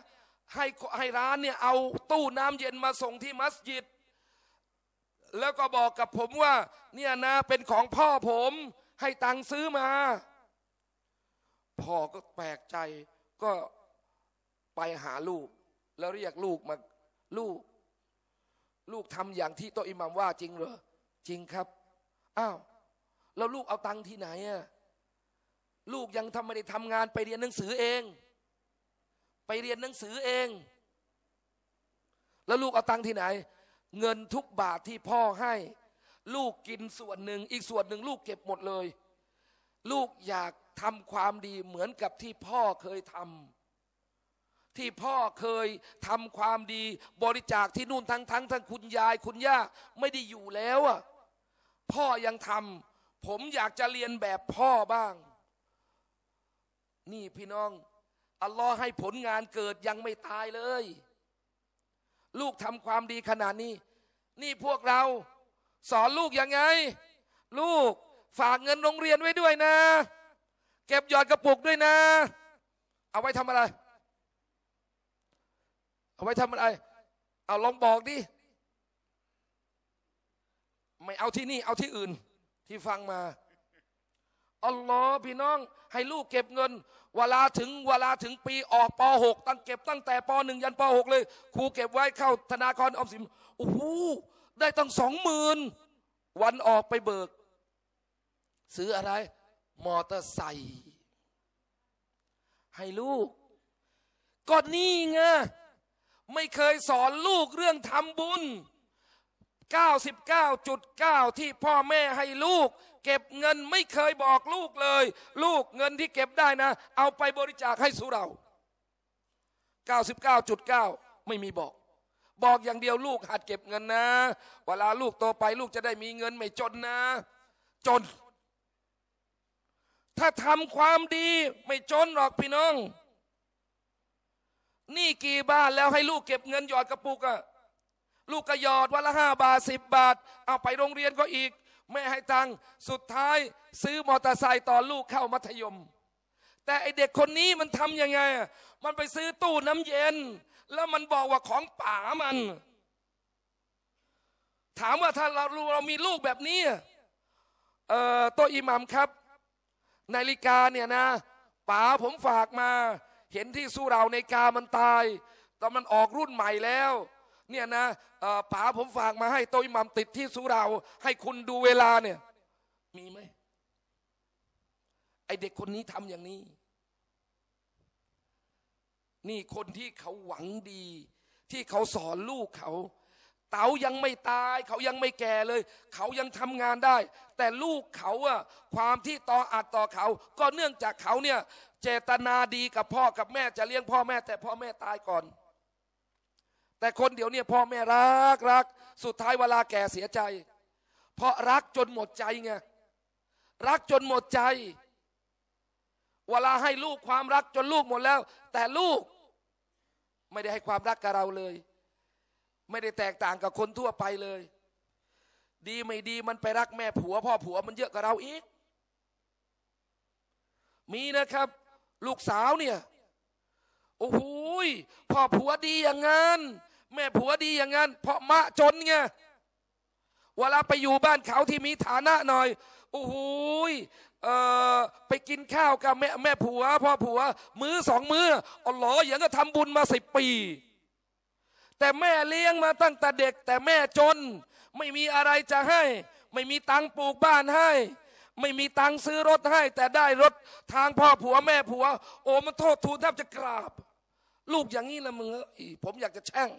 ให้ให้ร้านเนี่ยเอาตู้น้ำเย็นมาส่งที่มัสยิดแล้วก็บอกกับผมว่า เนี่ยนะเป็นของพ่อผมให้ตังซื้อมาพ่อก็แปลกใจ ก็ไปหาลูก แล้วเรียกลูกมาลูก ลูกทำอย่างที่โตอิหมัมว่า จริงเหรอจริงครับอ้าวแล้วลูกเอาตังที่ไหนอะลูกยังทำไม่ได้ทำงานไปเรียนหนังสือเอง ไปเรียนหนังสือเอง แล้วลูกเอาตังที่ไหน เงินทุกบาทที่พ่อให้ลูกกินส่วนหนึ่ง อีกส่วนหนึ่งลูกเก็บหมดเลย ลูกอยากทำความดีเหมือนกับที่พ่อเคยทำที่พ่อเคยทำความดี บริจาคที่นู่นทั้งทั้งทั้งคุณยายคุณย่าไม่ได้อยู่แล้วอ่ะ พ่อยังทำผมอยากจะเรียนแบบพ่อบ้าง นี่พี่น้อง อัลลอฮ์ให้ผลงานเกิดยังไม่ตายเลย ลูกทำความดีขนาดนี้ นี่พวกเราสอนลูกยังไง ลูกฝากเงินโรงเรียนไว้ด้วยนะ เก็บหยอดกระปุกด้วยนะ เอาไว้ทำอะไร เอาไว้ทำอะไร เอาลองบอกดิ ไม่เอาที่นี่ เอาที่อื่นที่ฟังมาอัลลอฮ์พี่น้องให้ลูกเก็บเงินเวลาถึงเวลาถึง ปีออกป .6 ตั้งเก็บตั้งแต่ป .1 ยันป .6 เลย ครูเก็บไว้เข้าธนาคารออมสินโอ้โหได้ตั้งสองหมื่นวันออกไปเบิก ซื้ออะไร มอเตอร์ไซค์ให้ลูกก็นี่ไงไม่เคยสอนลูกเรื่องทำบุญ 99.9 ที่พ่อแม่ให้ลูก เก็บเงินไม่เคยบอกลูกเลย ลูกเงินที่เก็บได้นะ เอาไปบริจาคให้สุเรา 99.9 ไม่มีบอกบอกอย่างเดียวลูกหัดเก็บเงินนะ เวลาลูกโตไป ลูกจะได้มีเงินไม่จนนะ จน ถ้าทำความดีไม่จนหรอกพี่น้อง นี่กี่บ้านแล้วให้ลูกเก็บเงินหยอดกระปุกอะลูกก็หยอดวันละห้าบาทสิบบาทเอาไปโรงเรียนก็อีกไม่ให้ตังสุดท้ายซื้อมอเตอร์ไซค์ตอนลูกเข้ามัธยม แต่ไอเด็กคนนี้มันทำยังไงมันไปซื้อตู้น้ำเย็นแล้วมันบอกว่าของป่ามัน ถามว่าถ้าเราเรามีลูกแบบนี้เอ่อตัวอิหมัมครับนาฬิกาเนี่ยนะป๋าผมฝากมา เห็นที่สู้เราในกามันตายตอนมันออกรุ่นใหม่แล้ว เนี่ยนะป๋าผมฝากมา ให้ตัวอิหมัมติดที่สู้เราให้คุณดูเวลาเนี่ย มีไหมไอเด็กคนนี้ทำอย่างนี้นี่คนที่เขาหวังดี ที่เขาสอนลูกเขา เต๋ายังไม่ตาย เขายังไม่แก่เลย เขายังทำงานได้ แต่ลูกเขาอะความที่ต่ออัดต่อเขา ก็เนื่องจากเขาเนี่ย เจตนาดีกับพ่อกับแม่จะเลี้ยงพ่อแม่ แต่พ่อแม่ตายก่อน แต่คนเดี๋ยวเนี่ยพ่อแม่รักรักสุดท้ายเวลาแก่เสียใจ เพราะรักจนหมดใจไงรักจนหมดใจ เวลาให้ลูกความรักจนลูกหมดแล้ว แต่ลูกไม่ได้ให้ความรักกับเราเลย ไม่ได้แตกต่างกับคนทั่วไปเลย ดีไม่ดีมันไปรักแม่ผัวพ่อผัวมันเยอะกว่าเราอีกมีนะครับ ลูกสาวเนี่ยโอ้โหพ่อผัวดีอย่างงั้น แม่ผัวดีอย่างงั้น เพราะมะจนไงเวลาไปอยู่บ้านเขาที่มีฐานะหน่อยโอ้โหไปกินข้าวกับแม่แม่ผัวพ่อผัว มื้อสองมื้ออ๋อหรออย่างก็ทำบุญมาสิบปี แต่แม่เลี้ยงมาตั้งแต่เด็ก แต่แม่จน ไม่มีอะไรจะให้ ไม่มีตังปลูกบ้านให้ ไม่มีตังซื้อรถให้ แต่ได้รถทางพ่อผัว แม่ผัวโอ้มันโทษทูนแทบจะกราบ ลูกอย่างนี้นะมึงผมอยากจะแช่ง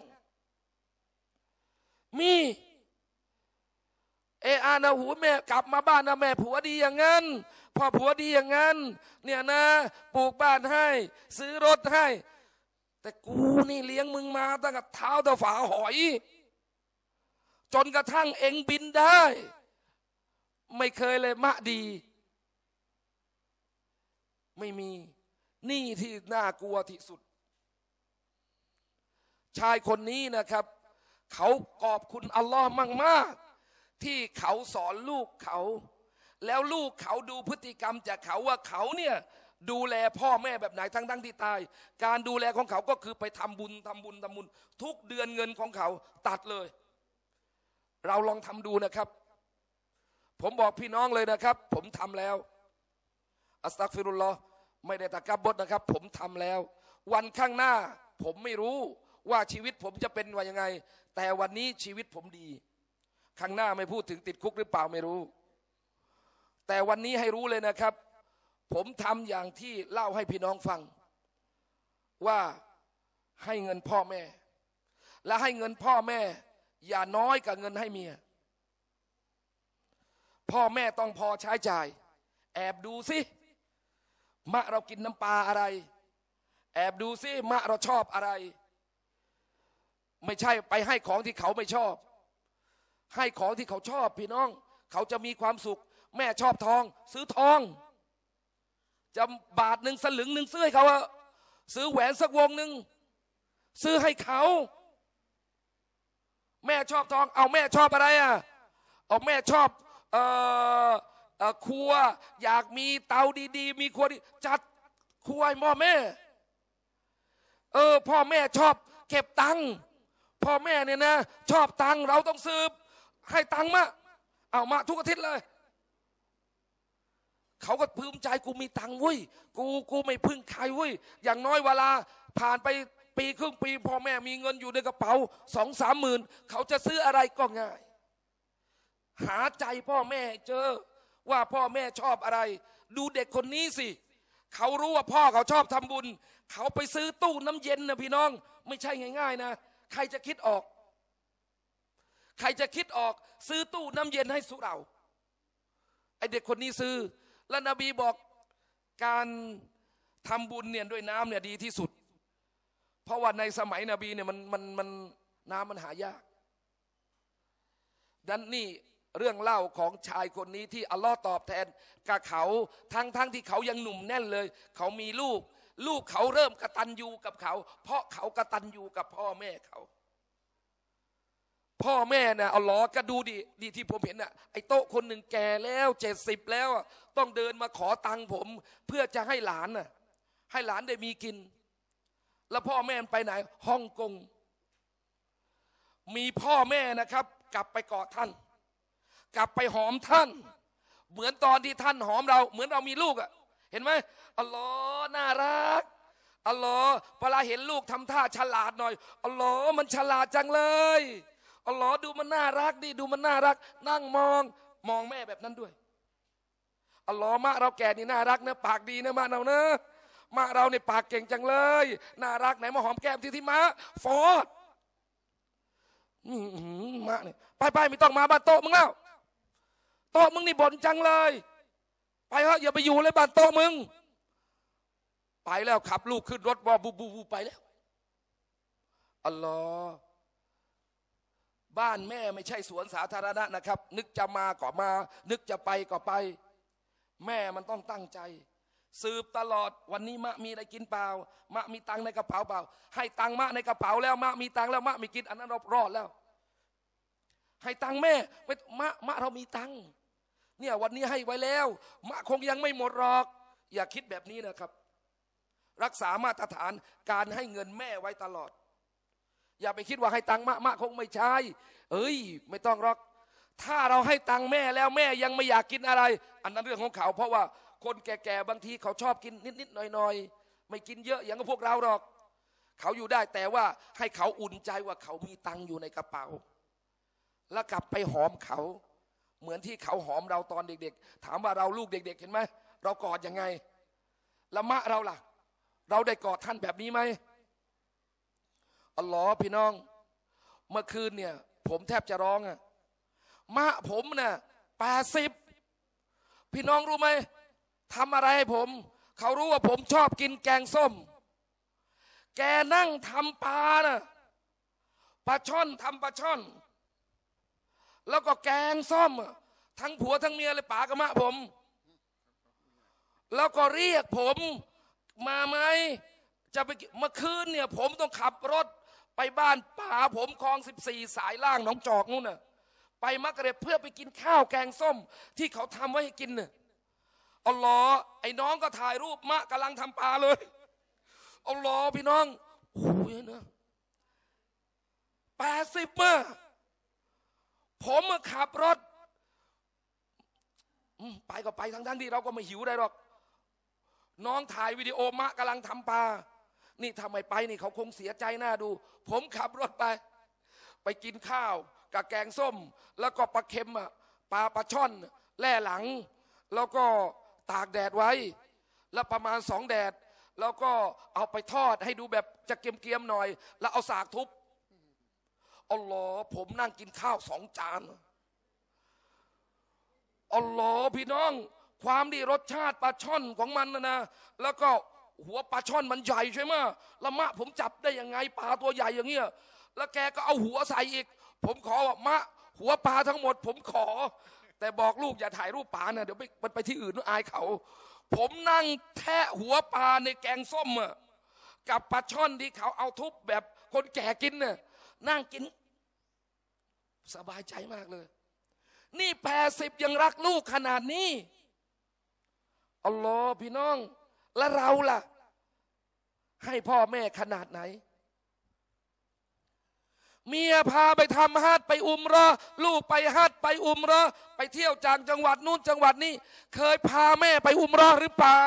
มีเออานะหูแม่กลับมาบ้านนะแม่ผัวดีอย่างนั้นพ่อผัวดีอย่างนั้น เนี่ยนะปลูกบ้านให้ ซื้อรถให้ แต่กูนี่เลี้ยงมึงมาตั้งแต่เท้าตอฝาหอย จนกระทั่งเองบินได้ ไม่เคยเลยมะดี ไม่มีนี่ที่น่ากลัวที่สุด ชายคนนี้นะครับ เขากอบคุณ อัลลอฮ์มากๆที่เขาสอนลูกเขา แล้วลูกเขาดูพฤติกรรมจากเขาว่าเขาเนี่ย ดูแลพ่อแม่แบบไหนทั้งทั้งที่ ตาย การดูแลของเขาก็คือไปทำบุญทำบุญทำบุญทุกเดือนเงินของเขาตัดเลย เราลองทำดูนะครับ ผมบอกพี่น้องเลยนะครับ ผมทำแล้วอัสตักฟิรุลลอไม่ได้ตะกับบดนะครับ ผมทำแล้ว วันข้างหน้า ผมไม่รู้ว่าชีวิตผมจะเป็นว่ายังไง แต่วันนี้ชีวิตผมดีครั้งหน้าไม่พูดถึงติดคุกหรือเปล่าไม่รู้ แต่วันนี้ให้รู้เลยนะครับ ผมทำอย่างที่เล่าให้พี่น้องฟัง ว่าให้เงินพ่อแม่ และให้เงินพ่อแม่ อย่าน้อยกับเงินให้เมีย พ่อแม่ต้องพอใช้จ่าย แอบดูสิมะเรากินน้ำปลาอะไร แอบดูสิมะเราชอบอะไร ไม่ใช่ไปให้ของที่เขาไม่ชอบให้ของที่เขาชอบพี่น้อง เขาจะมีความสุข แม่ชอบทอง ซื้อทองจะบาทหนึ่งสลึงหนึ่งซื้อให้เขาซื้อแหวนสักวงหนึ่งซื้อให้เขาแม่ชอบทอง เอาแม่ชอบอะไรอ่ะเอาแม่ชอบเอ่อเอ่อครัวอยากมีเตาดี ๆ มีครัวดีจัดครัวให้พ่อแม่ เออ พ่อแม่ชอบ เก็บตังค์พ่อแม่เนี่ยนะชอบตังค์เราต้องซื้อให้ตังค์มา เอามาทุกอาทิตย์เลย เขาก็ึ่มใจกูมีตังค์เว้ย กูกูไม่พึ่งใครเว้ย อย่างน้อยเวลา ผ่านไปปีครึ่งปีพ่อแม่มีเงินอยู่ในกระเป๋าสองสามหมื่นเขาจะซื้ออะไรก็ง่าย หาใจพ่อแม่เจอ ว่าพ่อแม่ชอบอะไร ดูเด็กคนนี้สิเขารู้ว่าพ่อเขาชอบทำบุญ เขาไปซื้อตู้น้ำเย็นนะพี่น้อง ไม่ใช่ง่าย ๆ นะใครจะคิดออกใครจะคิดออกซื้อตู้น้ำเย็นให้สุเราไอเด็กคนนี้ซื้อ และนบีบอกการทำบุญเนี่ยด้วยน้ำเนี่ยดีที่สุด เพราะว่าในสมัยนบีเนี่ยมันมันมันน้ำมันหายากดันนี่เรื่องเล่าของชายคนนี้ที่ อัลลอฮ์ตอบแทน กับเขาทั้งทั้งที่เขายังหนุ่มแน่นเลย เขามีลูก ลูกเขาเริ่มกระตันยูกับเขา เพราะเขากระตันยูกับพ่อแม่เขาพ่อแม่นะ่ะเอาล้อก็ดูดิดีที่ผมเห็นนะ่ะไอ้โต๊ะคนหนึ่งแก่แล้วเจ็ดสิบแล้ว ต้องเดินมาขอตังค์ผม เพื่อจะให้หลานนะ่ะให้หลานได้มีกิน แล้วพ่อแม่ไปไหนฮ่องกงมีพ่อแม่นะครับ กลับไปกอดท่าน กลับไปหอมท่าน เหมือนตอนที่ท่านหอมเรา เหมือนเรามีลูกอะเห็นไหมอัล้อน่ารักอัล้อเวลาเห็นลูกทำท่าฉลาดหน่อยอัล้อมันฉลาดจังเลยอ๋ลอดูมันน่ารักดิ ดูมันน่ารัก นั่งมอง มองแม่แบบนั้นด้วยอ๋อมะเราแก่นี่น่ารักเนะปากดีเนะมะเรานะมะเราในปากเก่งจังเลย น่ารักไหนมาหอมแก้มที่ที่มะ ฟอดมะเนี่ยไปไปไม่ต้องมาบ้านโต๊ะมึงแล้ว โต๊ะมึงนี่บ่นจังเลย ไปเถอะอย่าไปอยู่เลยบ้านโต๊ะมึง ไปแล้วขับลูกขึ้นรถบอบูบูบูไปแล้วอ๋อบ้านแม่ไม่ใช่สวนสาธารณะนะครับ นึกจะมาก็มา นึกจะไปก็ไป แม่มันต้องตั้งใจ สืบตลอด วันนี้มะมีอะไรกินเปล่ามะมีตังในกระเป๋าเปล่าให้ตังมะในกระเป๋าแล้วมะมีตังแล้วมะมีกินอันนั้นเรารอดแล้ว ให้ตังแม่ไม่มะมะเรา มีตังเนี่ยวันนี้ให้ไว้แล้วมะคงยังไม่หมดหรอก อย่าคิดแบบนี้นะครับ รักษามาตรฐานการให้เงินแม่ไว้ตลอดอย่าไปคิดว่าให้ตังค์มะมะคงไม่ใช่ เอ้ย ไม่ต้องรอก ถ้าเราให้ตังค์แม่แล้วแม่ยังไม่อยากกินอะไร อันนั้นเรื่องของเขา เพราะว่าคนแก่ๆบางทีเขาชอบกินนิดๆหน่อยๆ ไม่กินเยอะอย่างกับพวกเราหรอก เขาอยู่ได้ แต่ว่าให้เขาอุ่นใจว่าเขามีตังค์อยู่ในกระเป๋า แล้วกลับไปหอมเขา เหมือนที่เขาหอมเราตอนเด็ก ๆ ถามว่าเราลูกเด็ก ๆ เห็นไหมเรากอดยังไงละมะเราล่ะ เราได้กอดท่านแบบนี้ไหมอัลลอฮ์พี่น้อง เมื่อคืนเนี่ย ผมแทบจะร้องอะมะผมน่ะแปดสิบพี่น้องรู้ไหมทำอะไรให้ผม เขารู้ว่าผมชอบกินแกงส้ม แกนั่งทำปลาน่ะปลาช่อนทำปลาช่อน แล้วก็แกงส้มทั้งผัวทั้งเมียเลยป๋ากระมะผม แล้วก็เรียกผมมาไหมจะไปเมื่อคืนเนี่ย ผมต้องขับรถไปบ้านป่าผมคลอง 14 สายล่างหนองจอกนู่นน่ะ ไปมักกะเร็เพื่อไปกินข้าวแกงส้มที่เขาทำไว้ให้กินน่ะอัลลอฮ์ไอ้น้องก็ถ่ายรูปมะกำลังทำปลาเลยอัลลอฮ์พี่น้องโอ้ยนะแปดสิบเมื่อผมมาขับรถ ไปก็ไปทั้งทั้งที่เราก็ไม่หิวได้หรอก น้องถ่ายวิดีโอมะกำลังทำปลานี่ทำไมไปนี่เขาคงเสียใจหน้าดู ผมขับรถไป ไปกินข้าวกับแกงส้ม แล้วก็ปลาเค็มอะปลาปลาช่อนแล่หลัง แล้วก็ตากแดดไว้ แล้วประมาณสองแดด แล้วก็เอาไปทอดให้ดูแบบจะเกีียมๆ หน่อย แล้วเอาสากทุบอัลลอฮ์ผมนั่งกินข้าวสองจานอัลลอฮ์พี่น้อง ความดีรสชาติปลาช่อนของมันนะนะแล้วก็หัวปลาช่อนมันใหญ่ใช่ไหมละมะผมจับได้ยังไงปลาตัวใหญ่อย่างเงี้ยแล้วแกก็เอาหัวใส่อีก ผมขอว่ามะหัวปลาทั้งหมด ผมขอ แต่บอกลูกอย่าถ่ายรูปปลานะเดี๋ยวไปมันไปที่อื่นนอายเขา ผมนั่งแทะหัวปลาในแกงส้มกับปลาช่อนที่เขาเอาทุบแบบคนแก่กินน่ะนั่งกิน สบายใจมากเลย นี่แพรสิบยังรักลูกขนาดนี้ อัลลอฮ์พี่น้องแล้วเราล่ะ ให้พ่อแม่ขนาดไหน เมียพาไปทำฮัทไปอุมรอลูกไปฮัทไปอุมรอไปเที่ยวจากจังหวัดนู้นจังหวัดนี้ เคยพาแม่ไปอุมรอหรือเปล่า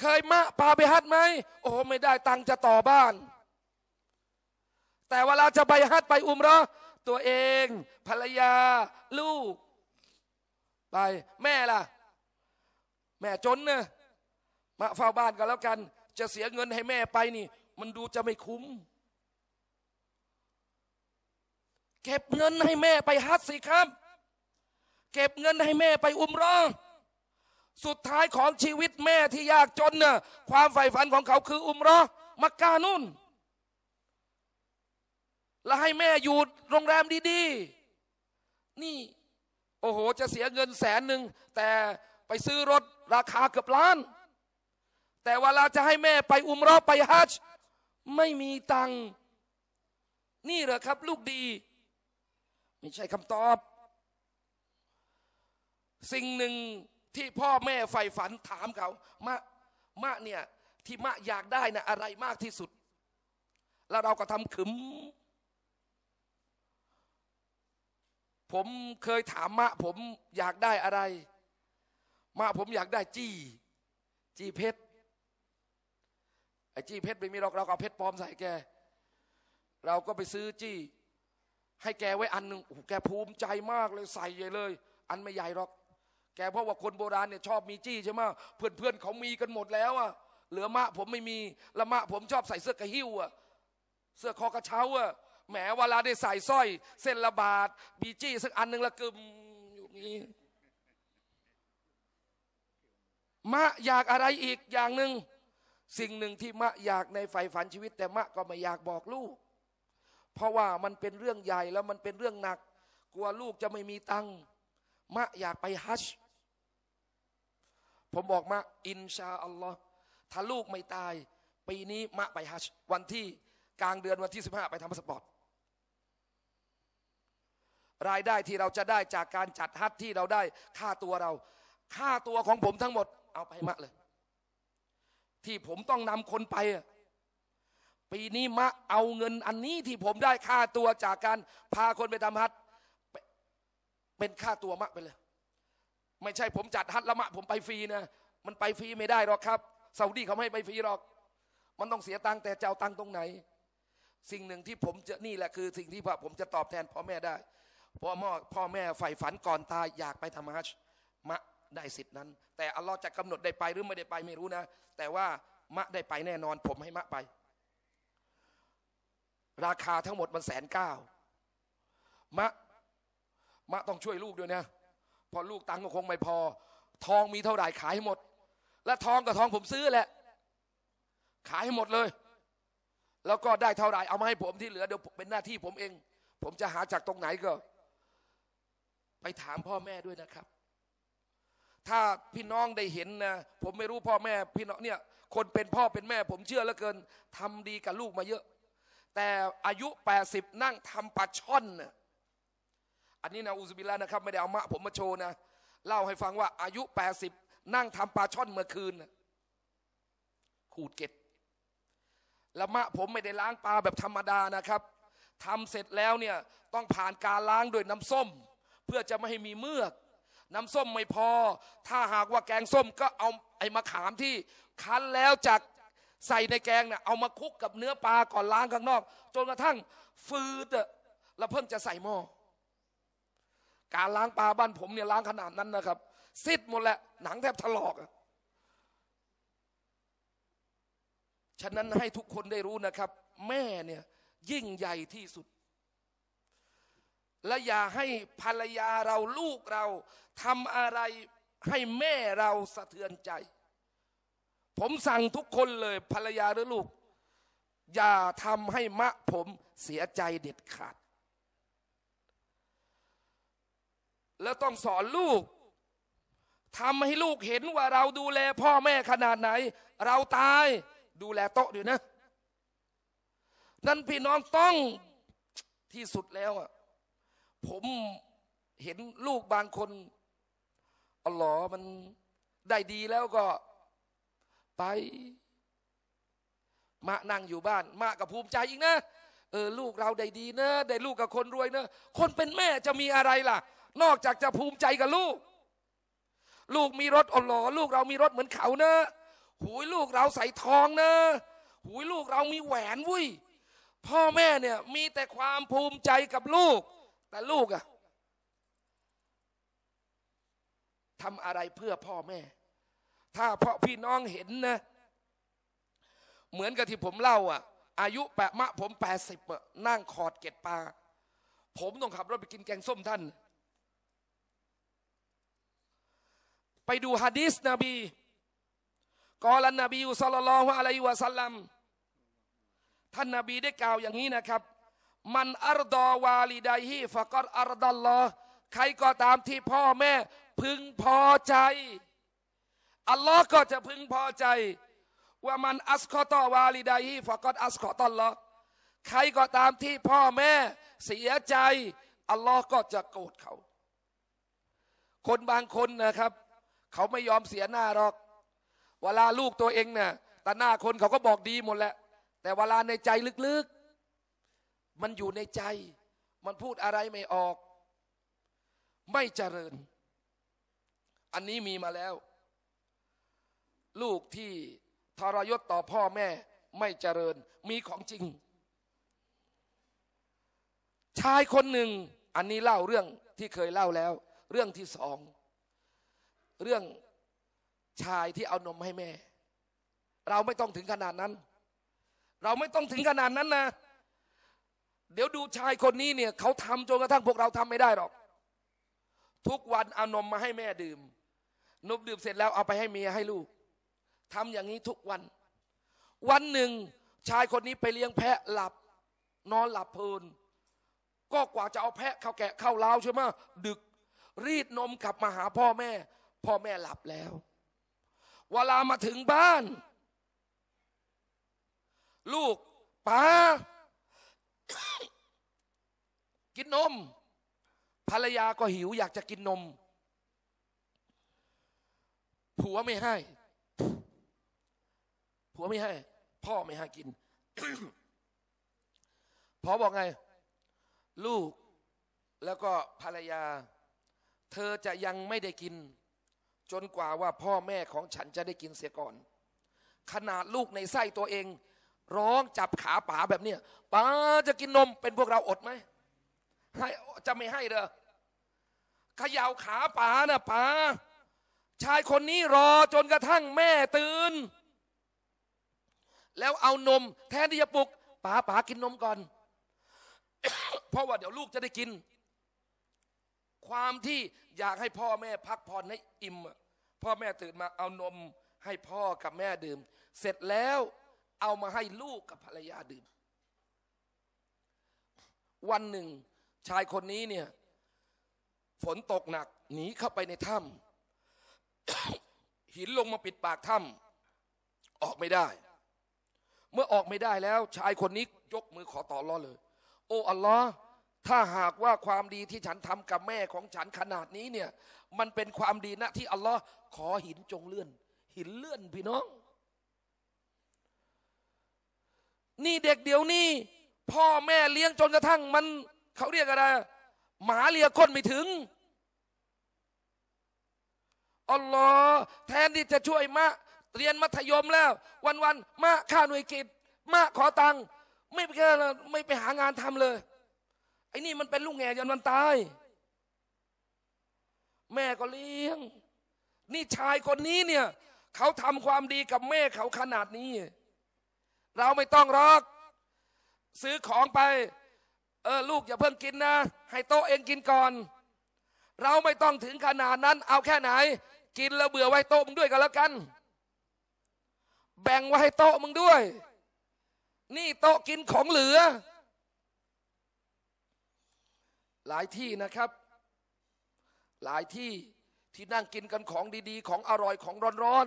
เคยมะพาไปฮัทไหมโอ้ไม่ได้ตังจะต่อบ้าน แต่เวลาจะไปฮัทไปอุมรอตัวเองภรรยาลูกไปแม่ล่ะแม่จนนะมาเฝ้าบ้านกันแล้วกัน จะเสียเงินให้แม่ไปนี่ มันดูจะไม่คุ้ม เก็บเงินให้แม่ไปฮัทสิครับ เก็บเงินให้แม่ไปอุมร้องสุดท้ายของชีวิตแม่ที่ยากจนเน่ะความใฝ่ฝันของเขาคืออุมรองมักกานุ่น แล้วให้แม่อยู่โรงแรมดีๆ นี่ โอ้โหจะเสียเงินแสนหนึ่ง แต่ไปซื้อรถราคาเกือบล้าน แต่เวลาจะให้แม่ไปอุมรอไปฮัจไม่มีตัง นี่เหรอครับ ลูกดี ไม่ใช่คำตอบ สิ่งหนึ่งที่พ่อแม่ใฝ่ฝันถามเขามะมะเนี่ย ที่มะอยากได้นะอะไรมากที่สุด แล้วเราก็ทำขึมผมเคยถามมะผมอยากได้อะไรมาผมอยากได้จี้ จี้เพชรไอ้จี้เพชรไม่มีหรอกเราเอาเพชรปลอมใส่แกเราก็ไปซื้อจี้ ให้แกไว้อันหนึ่งแกภูมิใจมากเลยใส่ใหญ่เลย อันไม่ใหญ่หรอก แกเพราะว่าคนโบราณเนี่ยชอบมีจี้ใช่ไหมเพื่อนเพื่อนเขามีกันหมดแล้วอะเหลือมะผมไม่มีละมะผมชอบใส่เสื้อกระหิ้วอะเสื้อคอกระเช้าอะแหมเวลาได้ใส่สร้อย เส้นละบาทมีจี้สักอันหนึ่งละกึมอยู่นี้มะอยากอะไรอีกอย่างหนึ่งสิ่งหนึ่งที่มะอยากในไฟฝันชีวิต แต่มะก็ไม่อยากบอกลูก เพราะว่ามันเป็นเรื่องใหญ่แล้วมันเป็นเรื่องหนัก กลัวลูกจะไม่มีตังค์มะอยากไปฮัจผมบอกมะอินชาอัลลอฮ์ถ้าลูกไม่ตายปีนี้มะไปฮัจวันที่กลางเดือนวันที่15ไปทำพาสปอร์ตรายได้ที่เราจะได้จากการจัดฮัทที่เราได้ค่าตัวเรา ค่าตัวของผมทั้งหมดเอาไปมะเลย ที่ผมต้องนำคนไปปีนี้มะ เอาเงิน อันนี้ที่ผมได้ค่าตัวจากการพาคนไปทำฮัทเป็นค่าตัวมะไปเลย ไม่ใช่ผมจัดฮัทละมะ ผมไปฟรีนะ มันไปฟรีไม่ได้หรอกครับซาอุดีเขาไม่ไปฟรีหรอก มันต้องเสียตังค์แต่จะเอาตังค์ตรงไหน สิ่งหนึ่งที่ผมจะนี่แหละคือ สิ่งที่ผมจะตอบแทนพ่อแม่ได้พ่อแม่พ่อแม่ใฝ่ฝันก่อนตายอยากไปทำฮัจมะได้สิทธินั้น แต่อัลลอฮ์จะกำหนดได้ไป หรือไม่ได้ไปไม่รู้นะ แต่ว่ามะได้ไปแน่นอน ผมให้มะไป ราคาทั้งหมดมันแสนเก้ามะมะต้องช่วยลูกด้วยนะพอลูกตังก็คงไม่พอ ทองมีเท่าไหร่ขายหมด และทองกับทองผมซื้อแหละ ขายให้หมดเลย แล้วก็ได้เท่าไหร่ เอามาให้ผมที่เหลือ เดี๋ยวเป็นหน้าที่ผมเอง ผมจะหาจากตรงไหนก็ ไปถามพ่อแม่ด้วยนะครับถ้าพี่น้องได้เห็นนะผมไม่รู้พ่อแม่พี่น้องเนี่ย คนเป็นพ่อเป็นแม่ ผมเชื่อเหลือเกินทำดีกับลูกมาเยอะ แต่อายุ 80 นั่งทำปลาช่อนนะอันนี้นะอุสบิลานะครับ ไม่ได้เอามะผมมาโชว์นะเล่าให้ฟังว่าอายุ 80 นั่งทำปลาช่อนเมื่อคืนนะขูดเก็ดละมะผมไม่ได้ล้างปลาแบบธรรมดานะครับทำเสร็จแล้วเนี่ยต้องผ่านการล้างด้วยน้ำส้ม เพื่อจะไม่ให้มีเมือกน้ำส้มไม่พอ ถ้าหากว่าแกงส้มก็เอาไอ้มะขามที่คั้นแล้วจากใส่ในแกงเนี่ยเอามาคุกกับเนื้อปลาก่อนล้างข้างนอก จนกระทั่งฟืดแล้วเพิ่งจะใส่หม้อ การล้างปลาบ้าน ผมเนี่ยล้างขนาดนั้นนะครับซิดหมดแหละหนังแทบถลอก ฉะนั้นให้ทุกคนได้รู้นะครับ แม่เนี่ยยิ่งใหญ่ที่สุดและอย่าให้ภรรยาเราลูกเราทำอะไรให้แม่เราสะเทือนใจ ผมสั่งทุกคนเลย ภรรยาหรือลูก อย่าทำให้มะผมเสียใจเด็ดขาด แล้วต้องสอนลูกทำให้ลูกเห็นว่าเราดูแลพ่อแม่ขนาดไหน เราตายดูแลโต๊ะดยู่นะ นั่นพี่น้องต้องที่สุดแล้วอะผมเห็นลูกบางคนอ๋อหรอมันได้ดีแล้วก็ ไป มานั่งอยู่บ้าน มากับภูมิใจอีกนะเออลูกเราได้ดีเนอะได้ลูกกับคนรวยเนอะคนเป็นแม่จะมีอะไรล่ะ นอกจากจะภูมิใจกับลูก ลูกมีรถอ๋อหรอลูกเรามีรถเหมือนเขาเนะหูยลูกเราใส่ทองเนอะหูยลูกเรามีแหวนวุ้ยพ่อแม่เนี่ย มีแต่ความภูมิใจกับลูกแต่ลูกอะทำอะไรเพื่อพ่อแม่ ถ้าเพ่อพี่น้องเห็นนะ เหมือนกับที่ผมเล่าอะอายุแปะมะผมแปดสิบนั่งขอดเก็ดปลาผมต้องขับรถไปกินแกงส้มท่าน ไปดูฮะดิษนบี กอลันนบีอุสลลอฮุอะลัยวะสัลลัม ท่านนาบีได้กล่าวอย่างนี้นะครับมันอัรดอวาลีไดฮีฟะกอดอัรดัลลอ ใครก็ตามที่พ่อแม่ พึงพอใจ อัลลอฮ์ก็จะพึงพอใจ ว่ามันอัสคอตอวาลีไดฮีฟะกอดอัสคอตอลลอใครก็ตามที่พ่อแม่ เสียใจ อัลลอฮ์ก็จะโกรธเขา คนบางคนนะครับ เขาไม่ยอมเสียหน้าหรอก เวลาลูกตัวเองเนี่ยแต่หน้าคนเขาก็บอกดีหมดแหละแต่เวลาในใจลึกมันอยู่ในใจ มันพูดอะไรไม่ออก ไม่เจริญ อันนี้มีมาแล้ว ลูกที่ทรยศต่อพ่อแม่ ไม่เจริญ มีของจริง ชายคนหนึ่ง อันนี้เล่าเรื่องที่เคยเล่าแล้ว เรื่องที่สอง เรื่องชายที่เอานมให้แม่ เราไม่ต้องถึงขนาดนั้น เราไม่ต้องถึงขนาดนั้นนะเดี๋ยวดูชายคนนี้เนี่ย เขาทำจนกระทั่ง พวกเราทำไม่ได้หรอก ทุกวันเอานมมาให้แม่ดื่มนมดื่มเสร็จแล้วเอาไปให้เมียให้ลูก ทำอย่างนี้ทุกวัน วันหนึ่งชายคนนี้ไปเลี้ยงแพะหลับ นอนหลับเพลิน ก็กว่าจะเอาแพะ เข้าแกะเข้าเล้าใช่ไหมดึกรีดนมกลับมาหาพ่อแม่ พ่อแม่หลับแล้ว เวลามาถึงบ้าน ลูกป้ากินนมภรรยาก็หิวอยากจะกินนม ผัวไม่ให้ ผัวไม่ให้ พ่อไม่ให้กินพ่อบอกไง ลูกแล้วก็ภรรยา เธอจะยังไม่ได้กิน จนกว่าว่า พ่อแม่ของฉันจะได้กินเสียก่อนขนาดลูกในไส้ตัวเองร้องจับขาป๋าแบบเนี้ยป๋าจะกินนมเป็นพวกเราอดไหมให้จะไม่ให้เด้อขย่าขาป๋านะป๋าชายคนนี้รอจนกระทั่งแม่ตื่นแล้วเอานมแทนที่จะปลุกป๋าป๋ากินนมก่อนเพราะว่าเดี๋ยวลูกจะได้กิน ความที่อยากให้พ่อแม่พักผ่อนให้อิ่มพ่อแม่ตื่นมาเอานมให้พ่อกับแม่ดื่ม เสร็จแล้วเอามาให้ลูกกับภรรยาดื่ม วันหนึ่งชายคนนี้เนี่ยฝนตกหนัก หนีเข้าไปในถ้ำหินลงมาปิดปากถ้ำออกไม่ได้ เมื่อออกไม่ได้แล้ว ชายคนนี้ยกมือขอต่อรอเลย โอ้ อัลลอฮ์ถ้าหากว่าความดีที่ฉันทำกับแม่ของฉันขนาดนี้เนี่ย มันเป็นความดีนะ ที่อัลลอฮ์ขอหินจงเลื่อน หินเลื่อนพี่น้องนี่เด็กเดี๋ยวนี้ พ่อแม่เลี้ยงจนกระทั่งมันเขาเรียกอะไรหมาเลียก้นไม่ถึงอัลลอฮ์แทนที่จะช่วยมะเรียนมัธยมแล้ว วันวันมะค่าหน่วยกิจมะขอตังค์ไม่ไปแค่ไม่ไปหางานทำเลยไอ้นี่มันเป็นลูกแง่ยันวันตายแม่ก็เลี้ยง นี่ชายคนนี้เนี่ยเขาทำความดีกับแม่เขาขนาดนี้เราไม่ต้องรอกซื้อของไปเออลูกอย่าเพิ่งกินนะ ให้โต๊ะเองกินก่อน เราไม่ต้องถึงขนาดนั้น เอาแค่ไหน กินแล้วเบื่อไว้โต๊ะมึงด้วยกันแล้วกัน แบ่งไว้ให้โต๊ะมึงด้วย นี่โต๊ะกินของเหลือ หลายที่นะครับ หลายที่ที่นั่งกินกันของดี ๆ ของอร่อยของร้อน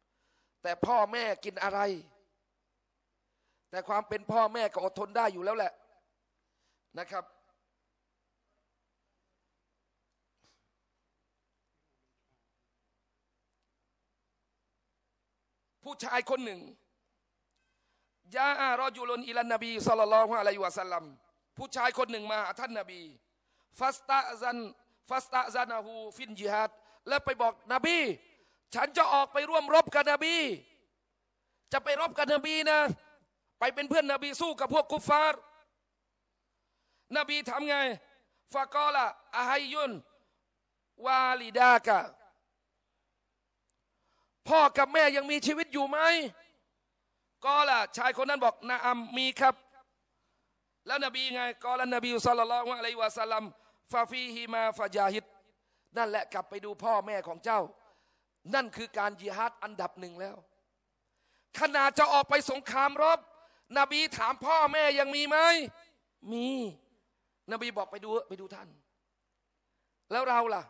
ๆแต่พ่อแม่กินอะไรแต่ความเป็นพ่อแม่ก็อดทนได้อยู่แล้วแหละนะครับ ผู้ชายคนหนึ่งยาอารอยุลนอิลันนบีสัลลัลลอฮุอะลัยวะสัลลัมผู้ชายคนหนึ่งมาท่านนบีฟัสตะซันฟัสตะซานาหูฟินยิฮัดแล้วไปบอกนบี ฉันจะออกไปร่วมรบกับนบี จะไปรบกับนบีนะไปเป็นเพื่อนนบีสู้กับพวกกุฟฟาร์นบีทำไงฟากอละอาฮยุนวาลิดากะพ่อกับแม่ยังมีชีวิตอยู่ไหม ก็ล่ะชายคนนั้นบอกนาอัมมีครับ แล้วนบีไงก็ล้นบีอุลลอานละอะลัยวะสัลลัมฟาฟีฮิมาฟาจาฮิตนั่นแหละกลับไปดูพ่อแม่ของเจ้า นั่นคือการยิฮัดอันดับหนึ่งแล้วขณะจะออกไปสงครามรบนบีถามพ่อแม่ยังมีไหม มี นบีบอกไปดูไปดูท่าน แล้วเราล่ะ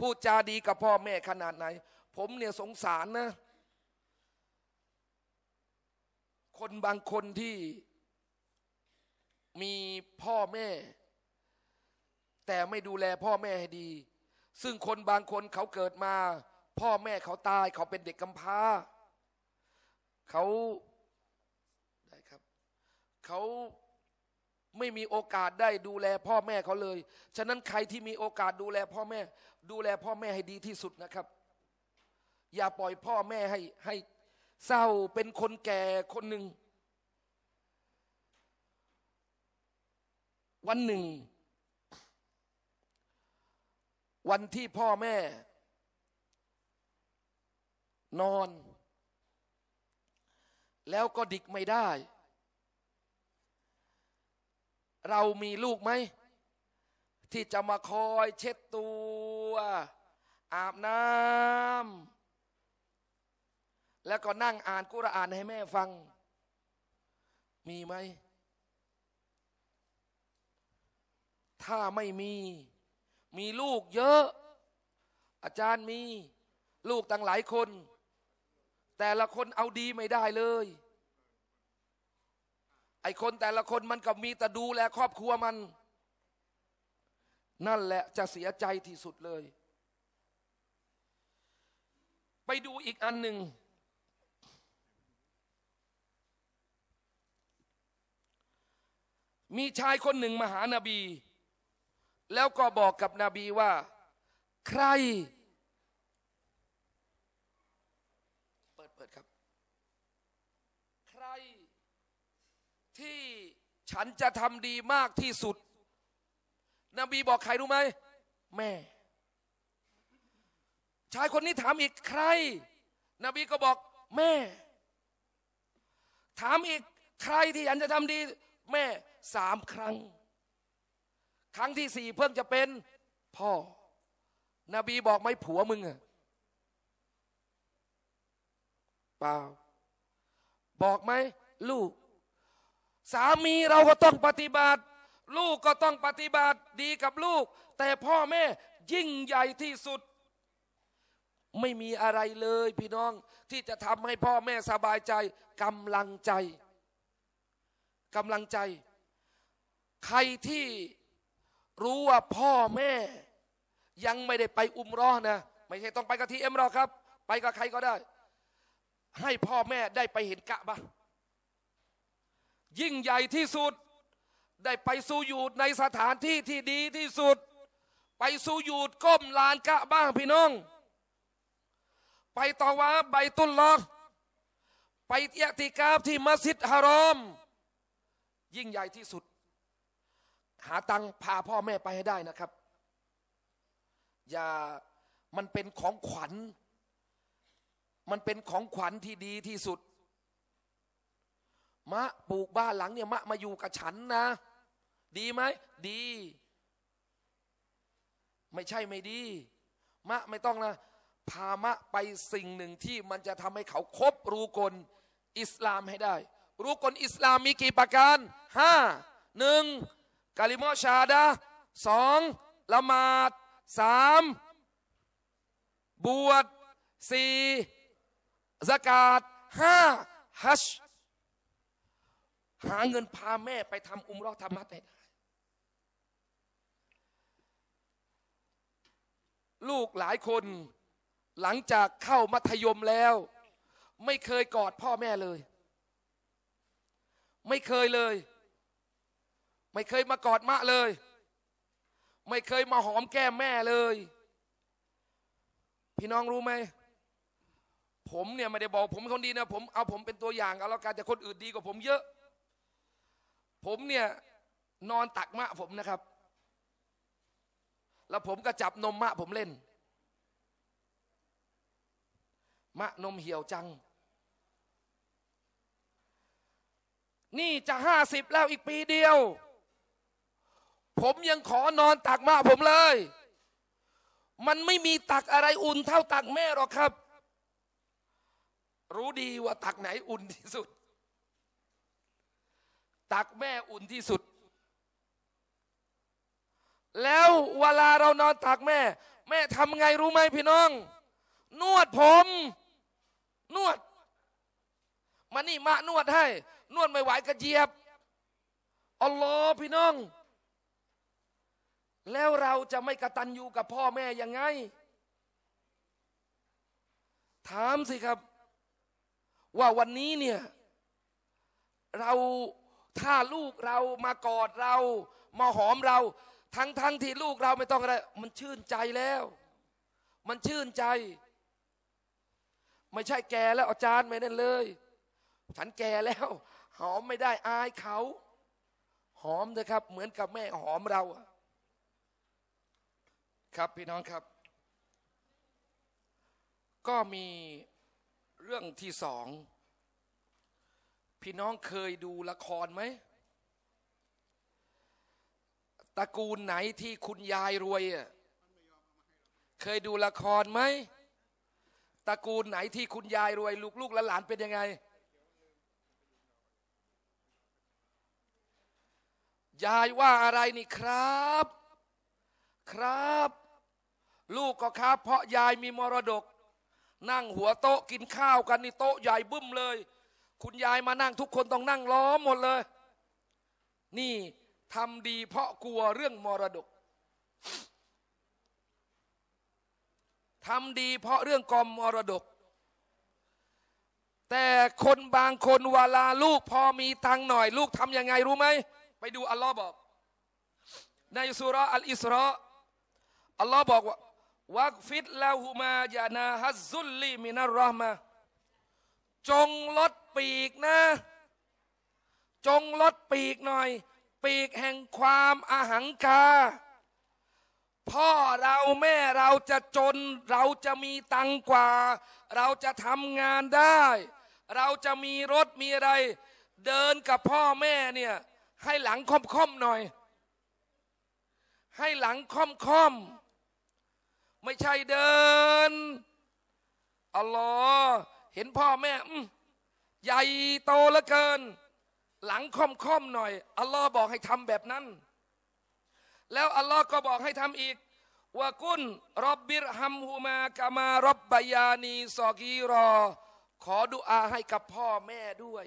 พูดจาดีกับพ่อแม่ขนาดไหน ผมเนี่ยสงสารนะ คนบางคนที่ มีพ่อแม่ แต่ไม่ดูแลพ่อแม่ให้ดี ซึ่งคนบางคนเขาเกิดมา พ่อแม่เขาตายเขาเป็นเด็กกำพร้า เขาเขาไม่มีโอกาสได้ดูแล พ่อแม่เขาเลย ฉะนั้นใครที่มีโอกาสดูแลพ่อแม่ ดูแลพ่อแม่ให้ดีที่สุดนะครับ อย่าปล่อยพ่อแม่ให้ให้เศร้า เป็นคนแก่คนหนึ่ง วันหนึ่ง วันที่พ่อแม่ นอน แล้วก็ดิกไม่ได้เรามีลูกไหม ที่จะมาคอยเช็ดตัว อาบน้ำแล้วก็นั่งอ่านกุรอานให้แม่ฟัง มีไหม ถ้าไม่มี มีลูกเยอะ อาจารย์มีลูกตั้งหลายคน แต่ละคนเอาดีไม่ได้เลยไอคนแต่ละคนมันก็มีแต่ดูแลครอบครัวมัน นั่นแหละจะเสียใจที่สุดเลย ไปดูอีกอันหนึ่ง มีชายคนหนึ่งมาหานาบีแล้วก็บอกกับนบีว่า ใครที่ฉันจะทำดีมากที่สุด นบีบอกใครรู้ไหม แม่ ชายคนนี้ถามอีกใคร นบีก็บอกแม่ ถามอีกใครที่ฉันจะทำดี แม่ สามครั้ง ครั้งที่สี่เพิ่งจะเป็น พ่อ นบีบอกไม่ผัวมึงอะเปล่า บอกไหมลูกสามีเราก็ต้องปฏิบัติ ลูกก็ต้องปฏิบัติดีกับลูก แต่พ่อแม่ยิ่งใหญ่ที่สุด ไม่มีอะไรเลยพี่น้องที่จะทำให้พ่อแม่สบายใจกำลังใจกำลังใจ ใครที่รู้ว่าพ่อแม่ยังไม่ได้ไปอุ้มร้อนะ ไม่ใช่ต้องไปกับทีเอ็มรอครับ ไปกับใครก็ได้ ให้พ่อแม่ได้ไปเห็นกะบ้างยิ่งใหญ่ที่สุด ได้ไปสู่หยูดในสถานที่ที่ดีที่สุด ไปสู่หยูดก้มลานกะบ้างพี่น้อง ไปตะวาใบตุลลอไปเตียติกาบที่มัสยิดฮารอม ยิ่งใหญ่ที่สุด หาตังพาพ่อแม่ไปให้ได้นะครับ อย่ามันเป็นของขวัญ มันเป็นของขวัญที่ดีที่สุดมะปลูกบ้านหลังเนี่ย มะมาอยู่กับฉันนะ ดีไหม ดี ไม่ใช่ไม่ดี มะไม่ต้องนะพามะไปสิ่งหนึ่งที่มันจะทำให้เขาครบรู้กลอิสลามให้ได้ รู้กลอิสลามมีกี่ประการห้าหนึ่งกาลิมอชาดาสองละมาดสามบวชสี่สกาดห้าฮัชหาเงินพาแม่ไปทำอุมรอธรรมะให้ได้ลูกหลายคนหลังจากเข้ามัธยมแล้ว ไม่เคยกอดพ่อแม่เลย ไม่เคยเลย ไม่เคยมากอดมะเลย ไม่เคยมาหอมแก้มแม่เลย พี่น้องรู้ไหม ผม เนี่ยไม่ได้บอก ผมคนดีนะ ผมเอาผมเป็นตัวอย่าง เอาแล้วกันแต่คนอื่นดีกว่าผมเยอะผมเนี่ยนอนตักมะผมนะครับ แล้วผมก็จับนมมะผมเล่น มะนมเหี่ยวจัง นี่จะห้าสิบแล้วอีกปีเดียว ผมยังขอนอนตักมะผมเลย มันไม่มีตักอะไรอุ่นเท่าตักแม่หรอกครับ รู้ดีว่าตักไหนอุ่นที่สุดตักแม่อุ่นที่สุด แล้ว เวลาเรานอนตักแม่ แม่ทำไงรู้ไหมพี่น้อง นวดผม นวด มานี่มานวดให้ นวดไม่ไหวกระเจียบ อัลลอฮ์พี่น้อง แล้วเราจะไม่กระตันอยู่กับพ่อแม่ยังไง ถามสิครับ ว่าวันนี้เนี่ย เราถ้าลูกเรามากอดเรา มาหอมเรา ทั้งทั้งที่ลูกเราไม่ต้องอะไรมันชื่นใจแล้ว มันชื่นใจ ไม่ใช่แก่แล้วอาจารย์ไม่นั่นเลยฉันแก่แล้ว หอมไม่ได้ อายเขา หอมนะครับ เหมือนกับแม่หอมเราครับพี่น้องครับ ก็มีเรื่องที่สองพี่น้องเคยดูละครไหม ตระกูลไหนที่คุณยายรวยอ่ะเคยดูละครไหม ตระกูลไหนที่คุณยายรวย ลูกลูกและหลานเป็นยังไง ยายว่าอะไรนี่ครับ ครับ ลูกก็ครับ เพราะยายมีมรดก นั่งหัวโต๊ะกินข้าวกันนี่โต๊ะใหญ่บึ้มเลยคุณยายมานั่งทุกคนต้องนั่งล้อมหมดเลย นี่ทำดีเพราะกลัวเรื่องมรดกทำดีเพราะเรื่องกอมมรดก แต่คนบางคนเวลาลูกพอมีตังหน่อย ลูกทำยังไงรู้ไหม ไปดูอัลลอฮ์บอก ในสุราอัลอิสราอัลลอฮ์บอกว่า วักฟิดลาหูมายานาฮัซุลลีมินาร์รหมาจงลดปีกนะ จงลดปีกหน่อย ปีกแห่งความอาหังกาพ่อเราแม่เราจะจน เราจะมีตังกว่า เราจะทำงานได้ เราจะมีรถมีอะไร เดินกับพ่อแม่เนี่ยให้หลังค่อมๆหน่อย ให้หลังค่อมๆไม่ใช่เดินอ๋อเห็นพ่อแม่ใหญ่โตเหลือเกินหลังค่อมๆหน่อยอัลลอฮ์บอกให้ทำแบบนั้น แล้วอัลลอฮ์ก็บอกให้ทำอีกวากุนรอบบิรฮัมฮูมากามารบบายานีสอกีรอขอดุอาให้กับพ่อแม่ด้วย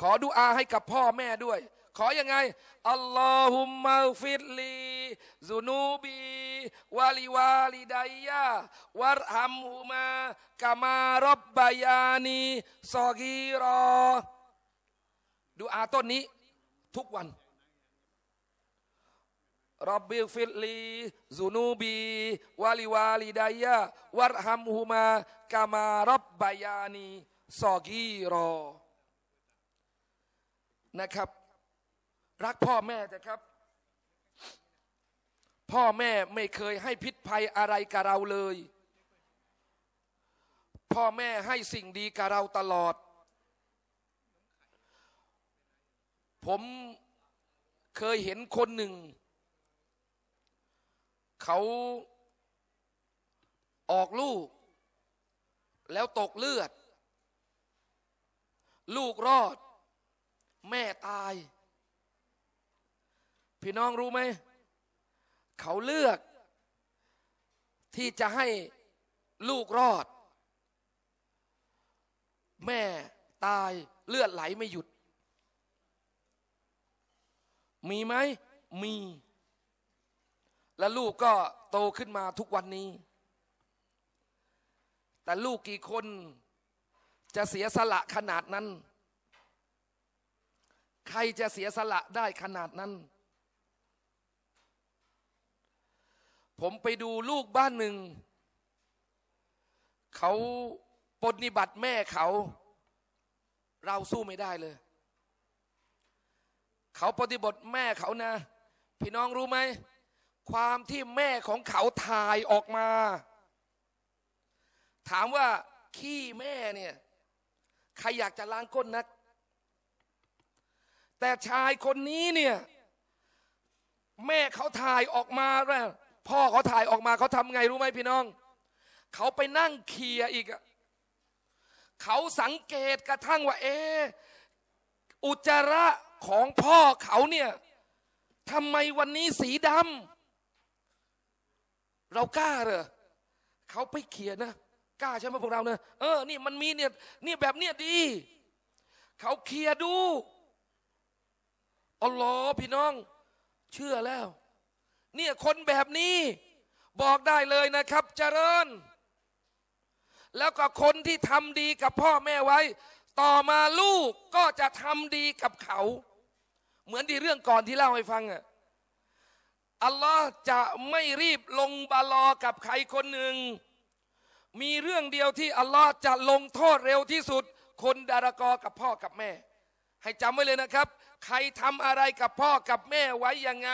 ขอดุอาให้กับพ่อแม่ด้วยขออยังไงอัลลอฮุมมาฟิดลีซุนูบีวาลิวาลิดายะวารฮัมฮุมากามารบบายานีซอกีรอดูอาต้นนี้ทุกวันรับบิฟิลลีซุนูบีวาลิวาลิดายะวารฮัมฮุมากามารบบายานีซอกีรอนะครับรักพ่อแม่เถอะครับ พ่อแม่ไม่เคยให้พิษภัยอะไรกับเราเลย พ่อแม่ให้สิ่งดีกับเราตลอด ผมเคยเห็นคนหนึ่ง เขาออกลูก แล้วตกเลือด ลูกรอด แม่ตายพี่น้องรู้ไหม เขาเลือก ที่จะให้ลูกรอด แม่ตายเลือดไหลไม่หยุด มีไหม มี และลูกก็โตขึ้นมาทุกวันนี้ แต่ลูกกี่คนจะเสียสละขนาดนั้น ใครจะเสียสละได้ขนาดนั้นผมไปดูลูกบ้านหนึ่งเขาปฏิบัติแม่เขา เราสู้ไม่ได้เลยเขาปฏิบัติแม่เขานะ พี่น้องรู้ไหม ความที่แม่ของเขาถ่ายออกมา ถามว่าขี้แม่เนี่ยใครอยากจะล้างก้นนัก แต่ชายคนนี้เนี่ยแม่เขาถ่ายออกมาแล้วพ่อเขาถ่ายออกมาเขาทำไงรู้ไหมพี่น้อง เขาไปนั่งเคลียอีก เขาสังเกตกระทั่งว่าเออุจจาระของพ่อเขาเนี่ยทำไมวันนี้สีดำเรากล้าเหรอเขาไปเขียนนะกล้าใช่ไหมพวกเราเนะ เออนี่มันมีเนี่ยนี่แบบเนี้ยดี เขาเคลียดูอ๋ลลอ์พี่น้อง เชื่อแล้วเนี่ยคนแบบนี้ บอกได้เลยนะครับ เจริญ แล้วก็คนที่ทำดีกับพ่อแม่ไว้ ต่อมาลูกก็จะทำดีกับเขา เหมือนที่เรื่องก่อนที่เล่าให้ฟังอะอัลลอฮ์จะไม่รีบลงบาลอกับใครคนหนึ่ง มีเรื่องเดียวที่อัลลอฮ์จะลงโทษเร็วที่สุด คนดารากอกับพ่อกับแม่ ให้จำไว้เลยนะครับ ใครทำอะไรกับพ่อกับแม่ไว้ยังไง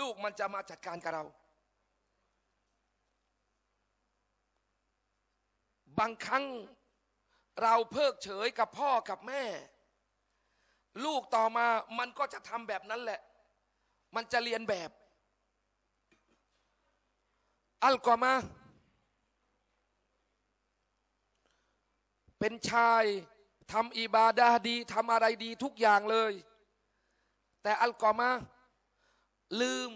ลูกมันจะมาจัดการกับเรา บางครั้งเราเพิกเฉยกับพ่อกับแม่ ลูกต่อมามันก็จะทำแบบนั้นแหละ มันจะเรียนแบบ อัลกอมา เป็นชายทำอิบาดาดีทำอะไรดีทุกอย่างเลย แต่อัลกอมาลืม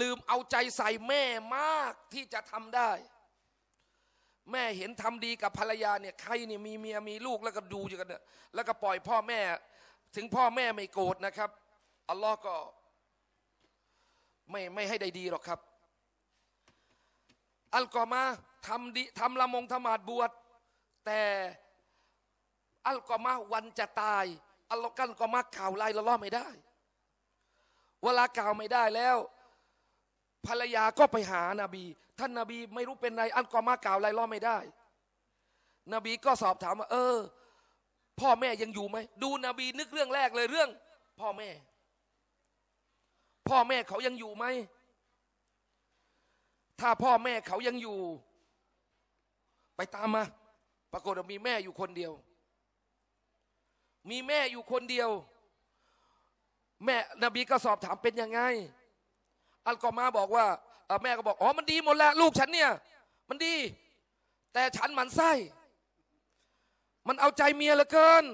ลืมเอาใจใส่แม่มากที่จะทำได้ แม่เห็นทำดีกับภรรยาเนี่ยใครเนี่ยมีเมีย มีลูกแล้วก็ดูอยู่กันแล้วก็ปล่อยพ่อแม่ ถึงพ่อแม่ไม่โกรธนะครับอัลลอฮ์ก็ไม่ไม่ให้ได้ดีหรอกครับ อัลกอมาทำดีทำละมงธรรมาดบวชแต่อัลกอมาวันจะตายอัลกอมาข่าวลายละล่อไม่ได้เวลากล่าวไม่ได้แล้วภรรยาก็ไปหานาบี ท่านนาบีไม่รู้เป็นไรอันกอมากล่าวไร่อไม่ได้นบีก็สอบถามว่า เออ พ่อแม่ยังอยู่ไหมดูนบีนึกเรื่องแรกเลยเรื่อง พ่อแม่ พ่อแม่เขายังอยู่ไหมถ้าพ่อแม่เขายังอยู่ ไปตามมา ปรากฏว่ามี แม่อยู่คนเดียว มีแม่อยู่คนเดียวแม่นบีก็สอบถามเป็นยังไง อัลกอมาบอกว่าแม่ก็บอกอ๋อมันดีหมดแล้วลูกฉันเนี่ย มันดี แต่ฉันหมันไส้มันเอาใจเมียเหลือเกิน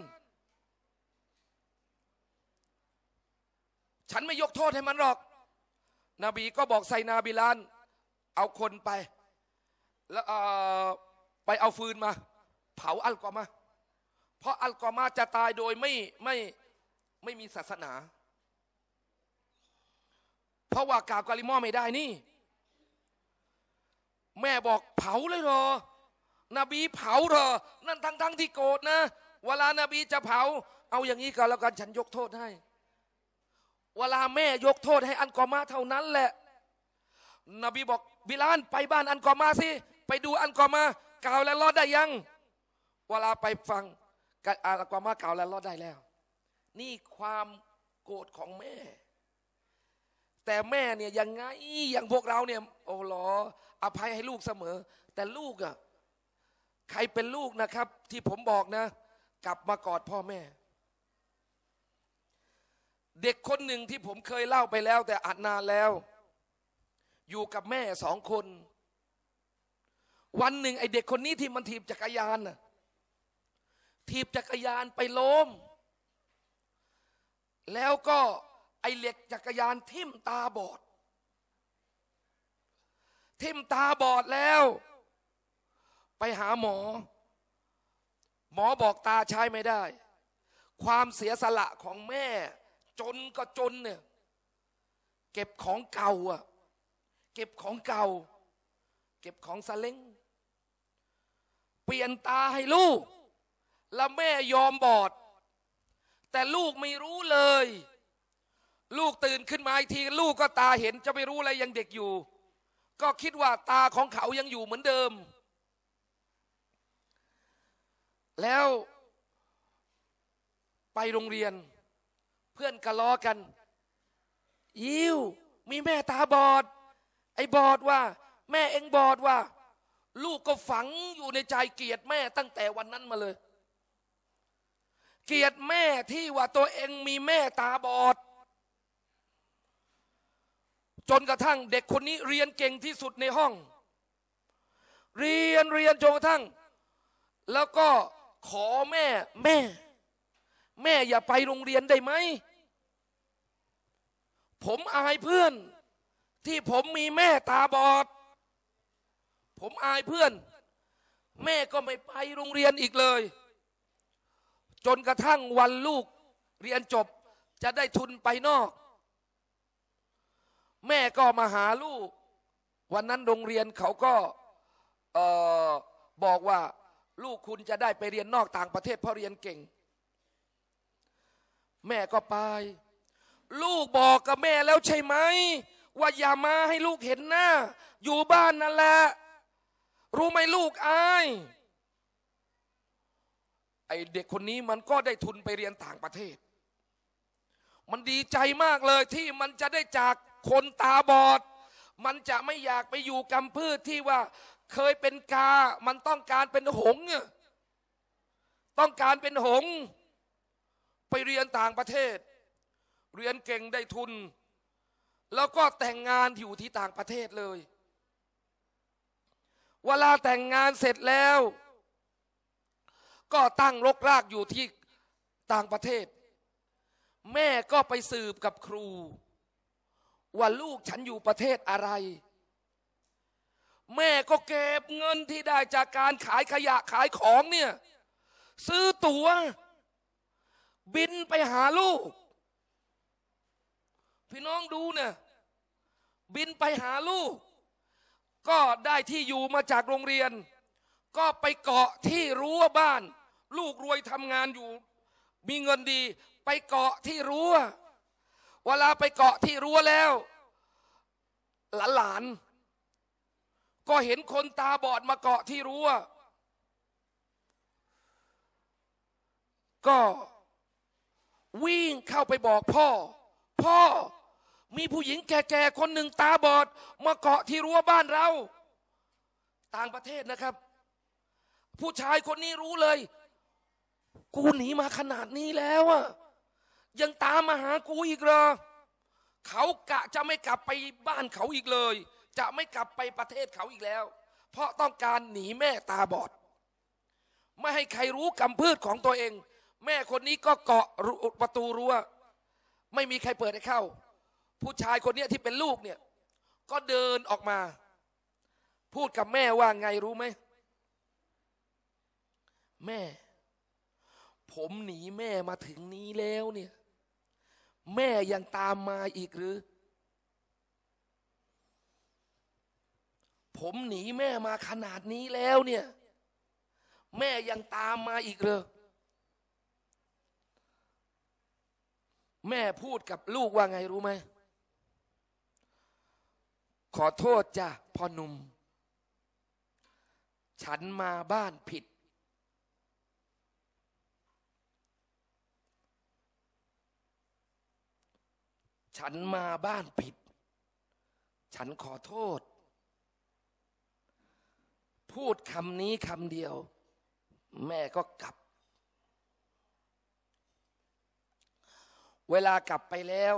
ฉันไม่ยกโทษให้มันหรอกนบีก็บอกไซนาบิลาน เอาคนไปแล้วไปเอาฟืนมา เผาอัลกอมาเพราะอัลกอมาจะตายโดยไม่ไม่ไม่มีศาสนาเพราะว่ากราบกาลิมอไม่ได้นี่ แม่บอกเผาเลยเหรอ นบีเผาเหรอนั่นทั้งทั้งที่โกรธนะเวลานาบีจะเผา เอาอย่างนี้ก็แล้วกันฉันยกโทษให้เวลาแม่ยกโทษให้อันกอมาเท่านั้นแหละ นบีบอกบิลานไปบ้านอันกอมาสิไปดูอันกอมา กล่าวแล้วรอดได้ยัง เวลาไปฟังอันกอมากล่าวแล้วรอดได้แล้ว นี่ความโกรธของแม่แต่แม่เนี่ยยังไงอย่างพวกเรา เนี่ย โอ้หลออภัยให้ลูกเสมอ แต่ลูกอ่ะใครเป็นลูกนะครับ ที่ผมบอกนะ กลับมากอดพ่อแม่ เด็กคนหนึ่งที่ผมเคยเล่าไปแล้ว แต่อัดนานแล้ว อยู่กับแม่สองคน วันหนึ่งไอเด็กคนนี้ที่มันถีบจักรยานน่ะถีบจักรยานไปล้ม แล้วก็ไอเหล็กจักรยานทิ่มตาบอด ทิ่มตาบอดแล้ว ไปหาหมอ หมอบอกตาใช้ไม่ได้ ความเสียสละของแม่ จนก็จนเนี่ยเก็บของเก่าอะเก็บของเก่า เก็บของสเล้งเปลี่ยนตาให้ลูก แล้วแม่ยอมบอด แต่ลูกไม่รู้เลยลูกตื่นขึ้นมาอีกที ลูกก็ตาเห็นจะไม่รู้อะไรยังเด็กอยู่ ก็คิดว่าตาของเขายังอยู่เหมือนเดิม แล้วไปโรงเรียน เพื่อนกะล้อกันยิวมีแม่ตาบอด ไอ้บอดว่า แม่เองบอดว่า ลูกก็ฝังอยู่ในใจเกียดแม่ตั้งแต่วันนั้นมาเลย เกียดแม่ที่ว่าตัวเองมีแม่ตาบอดจนกระทั่งเด็กคนนี้เรียนเก่งที่สุดในห้อง เรียนเรียนจนกระทั่ง แล้วก็ขอแม่แม่ แม่อย่าไปโรงเรียนได้ไหมผมอายเพื่อนที่ผมมีแม่ตาบอด ผมอายเพื่อน แม่ก็ไม่ไปโรงเรียนอีกเลย จนกระทั่งวันลูกเรียนจบจะได้ทุนไปนอกแม่ก็มาหาลูก วันนั้นโรงเรียนเขาก็บอกว่าลูกคุณจะได้ไปเรียนนอกต่างประเทศเพราะเรียนเก่ง แม่ก็ไป ลูกบอกกับแม่แล้วใช่ไหมว่าอย่ามาให้ลูกเห็นหน้า อยู่บ้านนั่นแหละ รู้ไหมลูกอ้ไอเด็กคนนี้มันก็ได้ทุนไปเรียนต่างประเทศ มันดีใจมากเลยที่มันจะได้จากคนตาบอด มันจะไม่อยากไปอยู่กำพืชที่ว่า เคยเป็นกา มันต้องการเป็นหง ต้องการเป็นหง ไปเรียนต่างประเทศ เรียนเก่งได้ทุน แล้วก็แต่งงานอยู่ที่ต่างประเทศเลย เวลาแต่งงานเสร็จแล้ว ก็ตั้งรกรากอยู่ที่ต่างประเทศ แม่ก็ไปสืบกับครูว่าลูกฉันอยู่ประเทศอะไร แม่ก็ เก็บเงินที่ได้จากการขายขยะขายของเนี่ย ซื้อตัว๋ว บินไปหาลูก พี่น้องดูเนี่ย บินไปหาลูก ก็ได้ที่อยู่มาจากโรงเรียน ก็ไปเกาะที่รั้วบ้าน ลูกรวยทำงานอยู่มีเงินดี ไปเกาะที่รั้วเวลาไปเกาะที่รั้วแล้ว หลานก็เห็นคนตาบอดมาเกาะที่รั้วก็วิ่งเข้าไปบอกพ่อ พ่อมีผู้หญิงแก่ๆคนหนึ่งตาบอดมาเกาะที่รั้วบ้านเรา ต่างประเทศนะครับ ผู้ชายคนนี้รู้เลย กูหนีมาขนาดนี้แล้วอะยังตามมาหากูอีกเหรอ เขากะจะไม่กลับไปบ้านเขาอีกเลย จะไม่กลับไปประเทศเขาอีกแล้ว เพราะต้องการหนีแม่ตาบอด ไม่ให้ใครรู้กำพืชของตัวเอง แม่คนนี้ก็เกาะประตูรั้ว ไม่มีใครเปิดให้เข้า ผู้ชายคนนี้ที่เป็นลูกเนี่ย ก็เดินออกมา พูดกับแม่ว่าไงรู้ไหม แม่ ผมหนีแม่มาถึงนี้แล้วเนี่ยแม่ยังตามมาอีกหรือ ผมหนีแม่มาขนาดนี้แล้วเนี่ย แม่ยังตามมาอีกเหรอ แม่พูดกับลูกว่าไงรู้ไหมขอโทษจ้ะพ่อหนุ่มฉันมาบ้านผิดฉันมาบ้านผิด ฉันขอโทษ พูดคำนี้คำเดียว แม่ก็กลับ เวลากลับไปแล้ว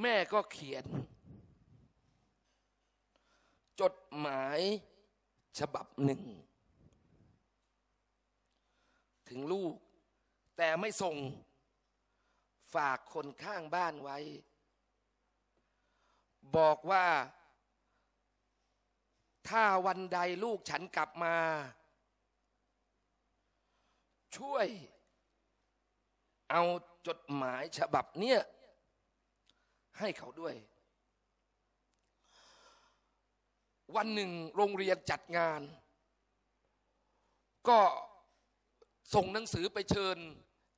แม่ก็เขียน จดหมายฉบับหนึ่ง ถึงลูก แต่ไม่ส่งฝากคนข้างบ้านไว้ บอกว่า ถ้าวันใดลูกฉันกลับมา ช่วย เอาจดหมายฉบับเนี้ยให้เขาด้วย วันหนึ่งโรงเรียนจัดงาน ก็ส่งหนังสือไปเชิญ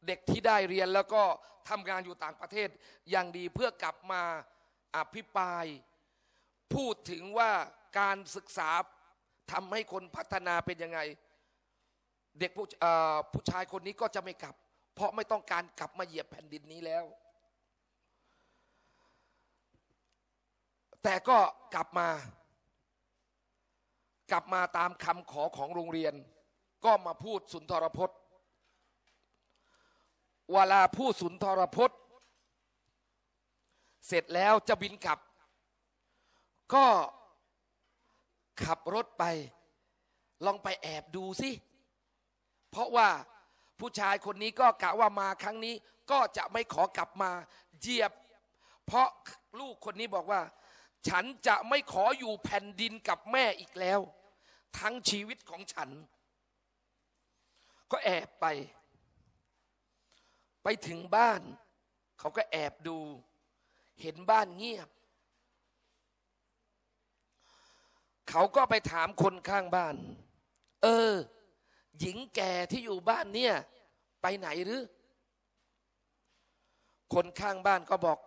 เด็กที่ได้เรียนแล้วก็ทำงานอยู่ต่างประเทศ อย่างดีเพื่อกลับมาอภิปราย พูดถึงว่าการศึกษาทำให้คนพัฒนาเป็นยังไงเด็กผู้ผู้ชายคนนี้ก็จะไม่กลับ เพราะไม่ต้องการกลับมาเหยียบแผ่นดินนี้แล้ว แต่ก็กลับมา กลับมาตามคำขอของโรงเรียน ก็มาพูดสุนทรพจน์วลาผู้สุนทรพจน์ เสร็จแล้วจะบินกลับ ก็ขับรถไป ลองไปแอบดูสิเพราะว่าผู้ชายคนนี้ก็กะว่ามาครั้งนี้ ก็จะไม่ขอกลับมาเจยียบ เพราะลูกคนนี้บอกว่า ฉันจะไม่ขออยู่แผ่นดินกับแม่อีกแล้ว ทั้งชีวิตของฉัน ก็แอบไปไปถึงบ้านเขาก็แอบดู เห็นบ้านเงียบ เขาก็ไปถามคนข้างบ้าน เออ หญิงแก่ที่อยู่บ้านเนี่ยไปไหนหรือ คนข้างบ้านก็บอก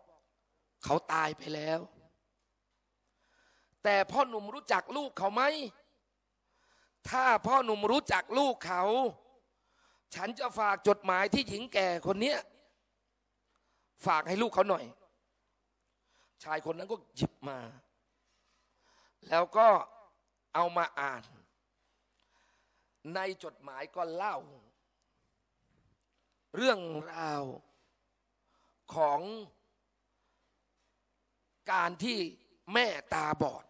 เขาตายไปแล้ว แต่พ่อหนุ่มรู้จักลูกเขาไหมถ้าพ่อหนุ่มรู้จักลูกเขาฉันจะฝากจดหมายที่หญิงแก่คนเนี้ย ฝากให้ลูกเขาหน่อย ชายคนนั้นก็หยิบมา แล้วก็เอามาอ่าน ในจดหมายก็เล่า เรื่องราวของการที่แม่ตาบอด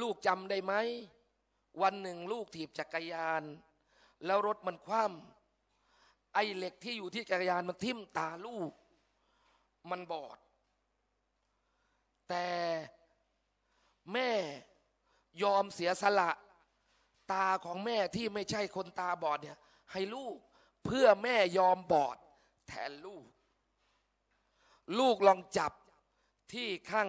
ลูกจำได้ไหมวันหนึ่งลูกถีบจักรยานแล้วรถมันคว่ำไอ้เหล็กที่อยู่ที่จักรยาน มันทิ่มตาลูก มันบอด แต่แม่ยอมเสียสละ ตาของแม่ที่ไม่ใช่คนตาบอดเนี่ย ให้ลูกเพื่อแม่ยอมบอดแทนลูก ลูกลองจับที่ข้าง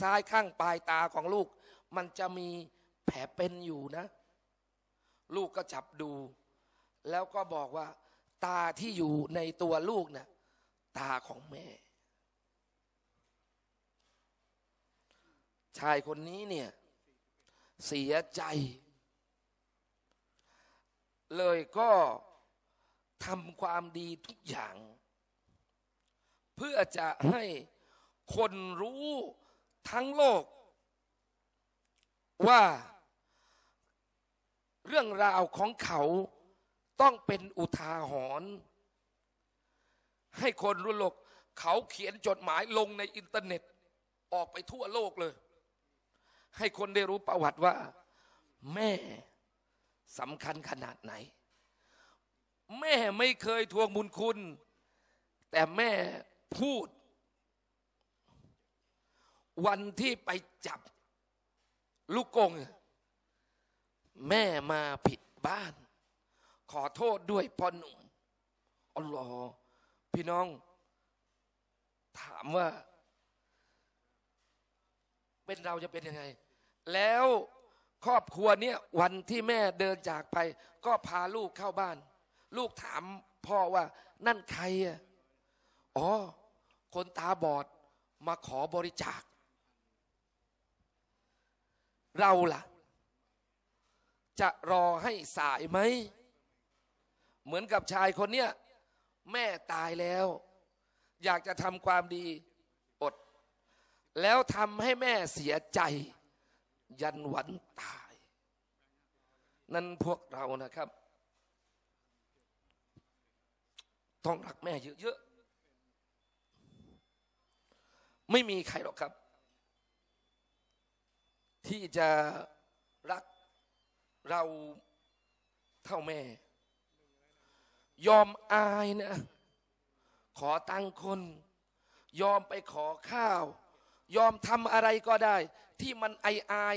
ซ้ายข้าง ปลายตาของลูก มันจะมีแผลเป็นอยู่นะลูกก็จับดู แล้วก็บอกว่า ตาที่อยู่ในตัวลูกนะ่ะตาของแม่ ชายคนนี้เนี่ย เสียใจ เลยก็ทำความดีทุกอย่าง เพื่อจะให้คนรู้ทั้งโลกว่าเรื่องราวของเขาต้องเป็นอุทาหรณ์ให้คนรุ่นโลกเขาเขียนจดหมายลงในอินเทอร์เน็ตออกไปทั่วโลกเลย ให้คนได้รู้ประวัติว่า แม่สำคัญขนาดไหน แม่ไม่เคยทวงบุญคุณ แต่แม่พูดวันที่ไปจับลูกกงแม่มาผิดบ้าน ขอโทษด้วยพ่อหนุ่มอัลลอฮ์พี่น้อง ถามว่า เป็นเราจะเป็นยังไง แล้วครอบครัวเนี่ยวันที่แม่เดินจากไป ก็พาลูกเข้าบ้าน ลูกถามพ่อว่านั่นใครอ่ะอ๋อคนตาบอดมาขอบริจาค เราล่ะจะรอให้สายไหมเหมือนกับชายคนเนี้ยแม่ตายแล้ว อยากจะทำความดีอด แล้วทำให้แม่เสียใจ ยันวันตาย นั่นพวกเรานะครับ ต้องรักแม่เยอะๆไม่มีใครหรอกครับ ที่จะรักเราเท่าแม่ ยอมอายนะ ขอตังคน ยอมไปขอข้าว ยอมทำอะไรก็ได้ ที่มันาออาย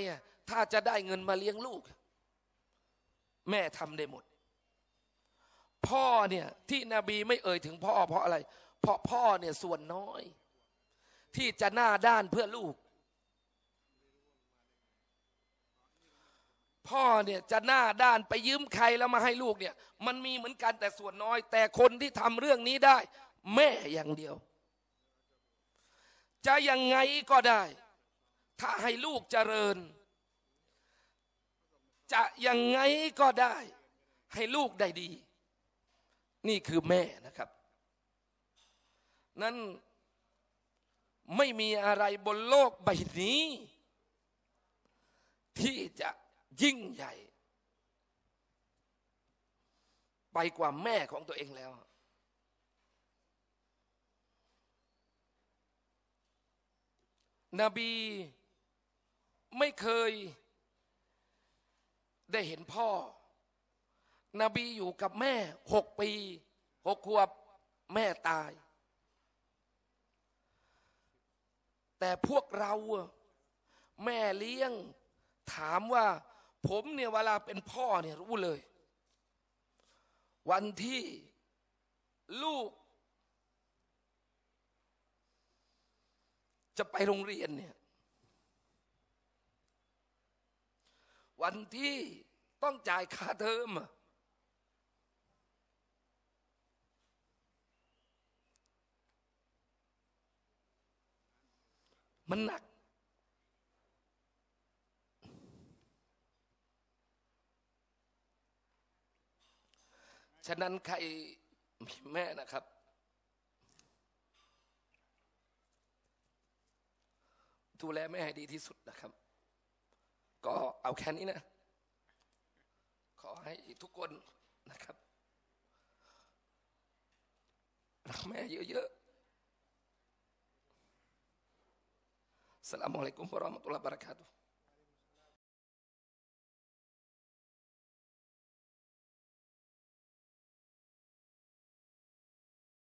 ถ้าจะได้เงินมาเลี้ยงลูก แม่ทำได้หมด พ่อเนี่ย ที่นบีไม่เอ่ยถึงพ่อเพราะอะไร เพราะพ่อเนี่ยส่วนน้อย ที่จะหน้าด้านเพื่อลูกพ่อเนี่ยจะหน้าด้านไปยืมใครแล้วมาให้ลูกเนี่ย มันมีเหมือนกันแต่ส่วนน้อย แต่คนที่ทำเรื่องนี้ได้ แม่อย่างเดียว จะยังไงก็ได้ ถ้าให้ลูกเจริญ จะยังไงก็ได้ ให้ลูกได้ดี นี่คือแม่นะครับ นั้น ไม่มีอะไรบนโลกใบนี้ ที่จะยิ่งใหญ่ ไปกว่าแม่ของตัวเองแล้ว นบีไม่เคย ได้เห็นพ่อ นบีอยู่กับแม่หกปีหกขวบแม่ตาย แต่พวกเรา แม่เลี้ยงถามว่าผมเนี่ย เวลาเป็นพ่อเนี่ย รู้เลย วันที่ลูก จะไปโรงเรียนเนี่ย วันที่ต้องจ่ายค่าเทอมมันหนักฉะนั้นใครมีแม่นะครับดูแลแม่ให้ดีที่สุดนะครับ ก็เอาแค่นี้นะขอให้ทุกคนนะครับรักแม่เยอะๆสลามอะลัยกุมบรอมตุลลาบารักาตุ